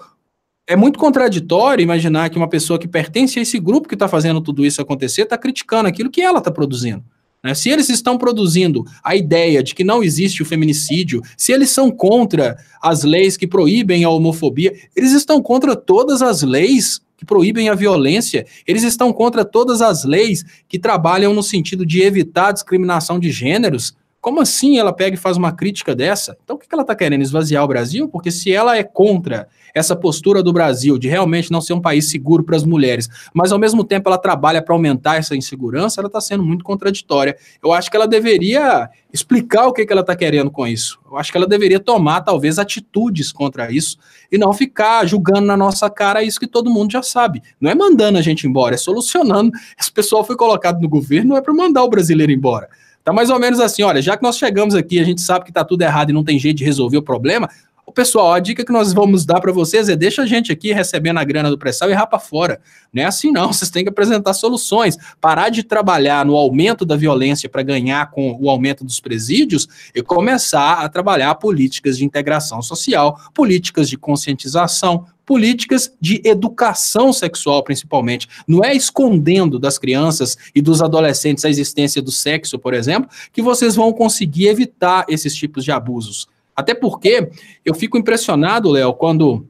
Speaker 2: é muito contraditório imaginar que uma pessoa que pertence a esse grupo que está fazendo tudo isso acontecer está criticando aquilo que ela está produzindo. Né? Se eles estão produzindo a ideia de que não existe o feminicídio, se eles são contra as leis que proíbem a homofobia, eles estão contra todas as leis que proíbem a violência, eles estão contra todas as leis que trabalham no sentido de evitar a discriminação de gêneros. Como assim ela pega e faz uma crítica dessa? Então o que ela está querendo? Esvaziar o Brasil? Porque se ela é contra essa postura do Brasil de realmente não ser um país seguro para as mulheres, mas ao mesmo tempo ela trabalha para aumentar essa insegurança, ela está sendo muito contraditória. Eu acho que ela deveria explicar o que, que ela está querendo com isso. Eu acho que ela deveria tomar, talvez, atitudes contra isso e não ficar julgando na nossa cara isso que todo mundo já sabe. Não é mandando a gente embora, é solucionando. Esse pessoal foi colocado no governo, não é para mandar o brasileiro embora. Tá mais ou menos assim, olha, já que nós chegamos aqui, a gente sabe que tá tudo errado e não tem jeito de resolver o problema, pessoal, a dica que nós vamos dar para vocês é deixa a gente aqui recebendo a grana do pré-sal e rapa fora. Não é assim não, vocês têm que apresentar soluções. Parar de trabalhar no aumento da violência para ganhar com o aumento dos presídios e começar a trabalhar políticas de integração social, políticas de conscientização, políticas de educação sexual, principalmente. Não é escondendo das crianças e dos adolescentes a existência do sexo, por exemplo, que vocês vão conseguir evitar esses tipos de abusos. Até porque eu fico impressionado, Léo, quando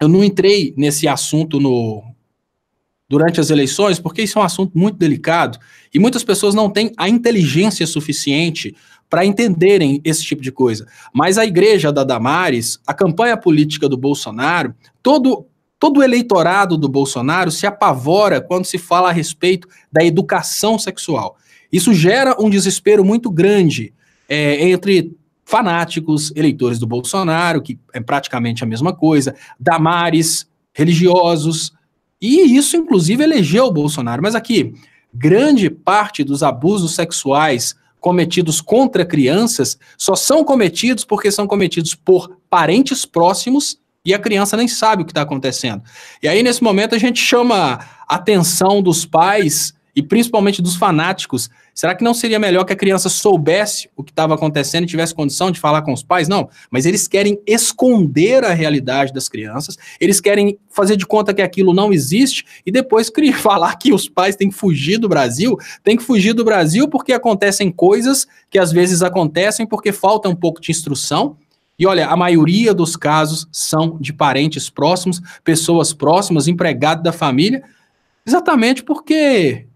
Speaker 2: eu não entrei nesse assunto no durante as eleições, porque isso é um assunto muito delicado e muitas pessoas não têm a inteligência suficiente para entenderem esse tipo de coisa. Mas a igreja da Damares, a campanha política do Bolsonaro, todo todo o eleitorado do Bolsonaro se apavora quando se fala a respeito da educação sexual. Isso gera um desespero muito grande é, entre fanáticos, eleitores do Bolsonaro, que é praticamente a mesma coisa, damares, religiosos, e isso inclusive elegeu o Bolsonaro. Mas aqui, grande parte dos abusos sexuais cometidos contra crianças só são cometidos porque são cometidos por parentes próximos e a criança nem sabe o que está acontecendo. E aí, nesse momento, a gente chama a atenção dos pais e principalmente dos fanáticos, será que não seria melhor que a criança soubesse o que estava acontecendo e tivesse condição de falar com os pais? Não, mas eles querem esconder a realidade das crianças, eles querem fazer de conta que aquilo não existe e depois falar que os pais têm que fugir do Brasil, têm que fugir do Brasil porque acontecem coisas que às vezes acontecem porque falta um pouco de instrução. E olha, a maioria dos casos são de parentes próximos, pessoas próximas, empregado da família, exatamente porque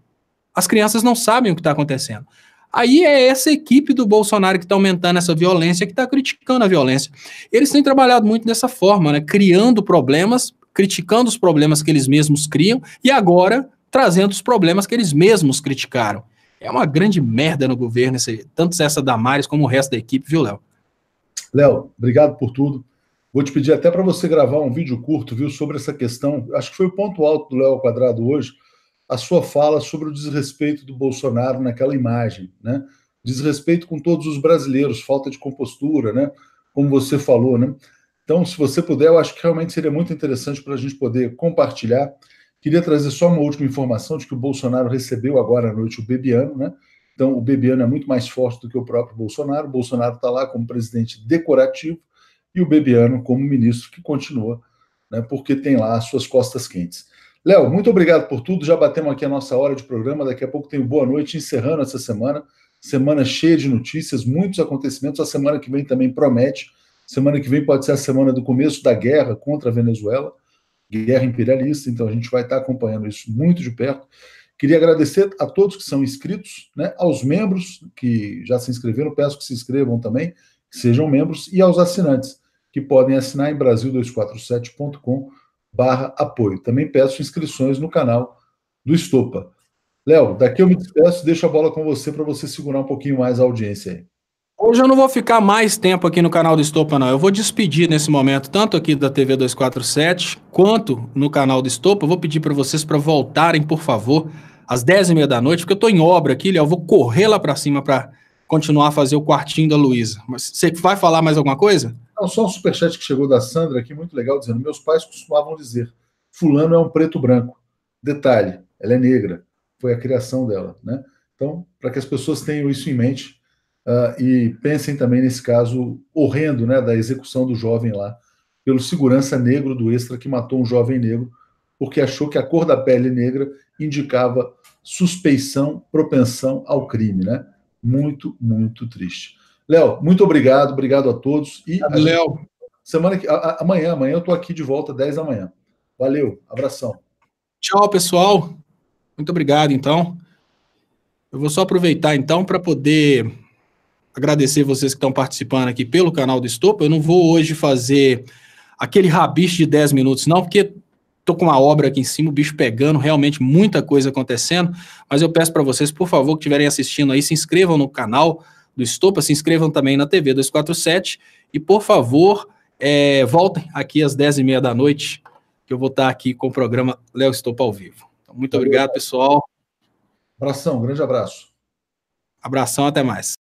Speaker 2: as crianças não sabem o que está acontecendo. Aí é essa equipe do Bolsonaro que está aumentando essa violência, que está criticando a violência. Eles têm trabalhado muito dessa forma, né? criando problemas, criticando os problemas que eles mesmos criam e agora trazendo os problemas que eles mesmos criticaram. É uma grande merda no governo, esse, tanto essa Damares como o resto da equipe, viu, Léo?
Speaker 1: Léo, obrigado por tudo. Vou te pedir até para você gravar um vídeo curto, viu, sobre essa questão. Acho que foi o ponto alto do Léo Quadrado hoje, a sua fala sobre o desrespeito do Bolsonaro naquela imagem, né? Desrespeito com todos os brasileiros, falta de compostura, né? Como você falou, né? Então, se você puder, eu acho que realmente seria muito interessante para a gente poder compartilhar. Queria trazer só uma última informação de que o Bolsonaro recebeu agora à noite o Bebiano, né? Então, o Bebiano é muito mais forte do que o próprio Bolsonaro. O Bolsonaro está lá como presidente decorativo e o Bebiano como ministro que continua, né? Porque tem lá as suas costas quentes. Léo, muito obrigado por tudo. Já batemos aqui a nossa hora de programa. Daqui a pouco tem boa noite, encerrando essa semana. Semana cheia de notícias, muitos acontecimentos. A semana que vem também promete. Semana que vem pode ser a semana do começo da guerra contra a Venezuela, guerra imperialista. Então a gente vai estar acompanhando isso muito de perto. Queria agradecer a todos que são inscritos, né, aos membros que já se inscreveram, peço que se inscrevam também, que sejam membros, e aos assinantes, que podem assinar em Brasil247.com.br barra apoio. Também peço inscrições no canal do Estopa. Léo, daqui eu me despeço, deixo a bola com você para você segurar um pouquinho mais a audiência aí.
Speaker 2: Hoje eu não vou ficar mais tempo aqui no canal do Estopa, não. Eu vou despedir nesse momento, tanto aqui da TV 247, quanto no canal do Estopa. Eu vou pedir para vocês para voltarem, por favor, às 10h30 da noite, porque eu estou em obra aqui, Léo. Eu vou correr lá para cima para continuar a fazer o quartinho da Luísa. Mas você vai falar mais alguma coisa?
Speaker 1: Só um superchat que chegou da Sandra aqui, muito legal, dizendo: Meus pais costumavam dizer, Fulano é um preto branco. Detalhe, ela é negra. Foi a criação dela, né? Então, para que as pessoas tenham isso em mente uh, e pensem também nesse caso horrendo, né, da execução do jovem lá pelo segurança negro do Extra que matou um jovem negro porque achou que a cor da pele negra indicava suspeição, propensão ao crime, né? Muito, muito triste. Léo, muito obrigado, obrigado a todos. E a Léo. Gente, semana que, a, a, amanhã, amanhã eu estou aqui de volta, 10 da manhã. Valeu, abração.
Speaker 2: Tchau, pessoal. Muito obrigado, então. Eu vou só aproveitar, então, para poder agradecer vocês que estão participando aqui pelo canal do Estopa. Eu não vou hoje fazer aquele rabicho de 10 minutos, não, porque Estou com uma obra aqui em cima, o bicho pegando, realmente muita coisa acontecendo. Mas eu peço para vocês, por favor, que estiverem assistindo aí, se inscrevam no canal, do Estopa, se inscrevam também na TV 247 e, por favor, é, voltem aqui às 10h30 da noite, que eu vou estar aqui com o programa Léo Estopa ao vivo. Então, muito obrigado, pessoal.
Speaker 1: Abração, grande abraço.
Speaker 2: Abração, até mais.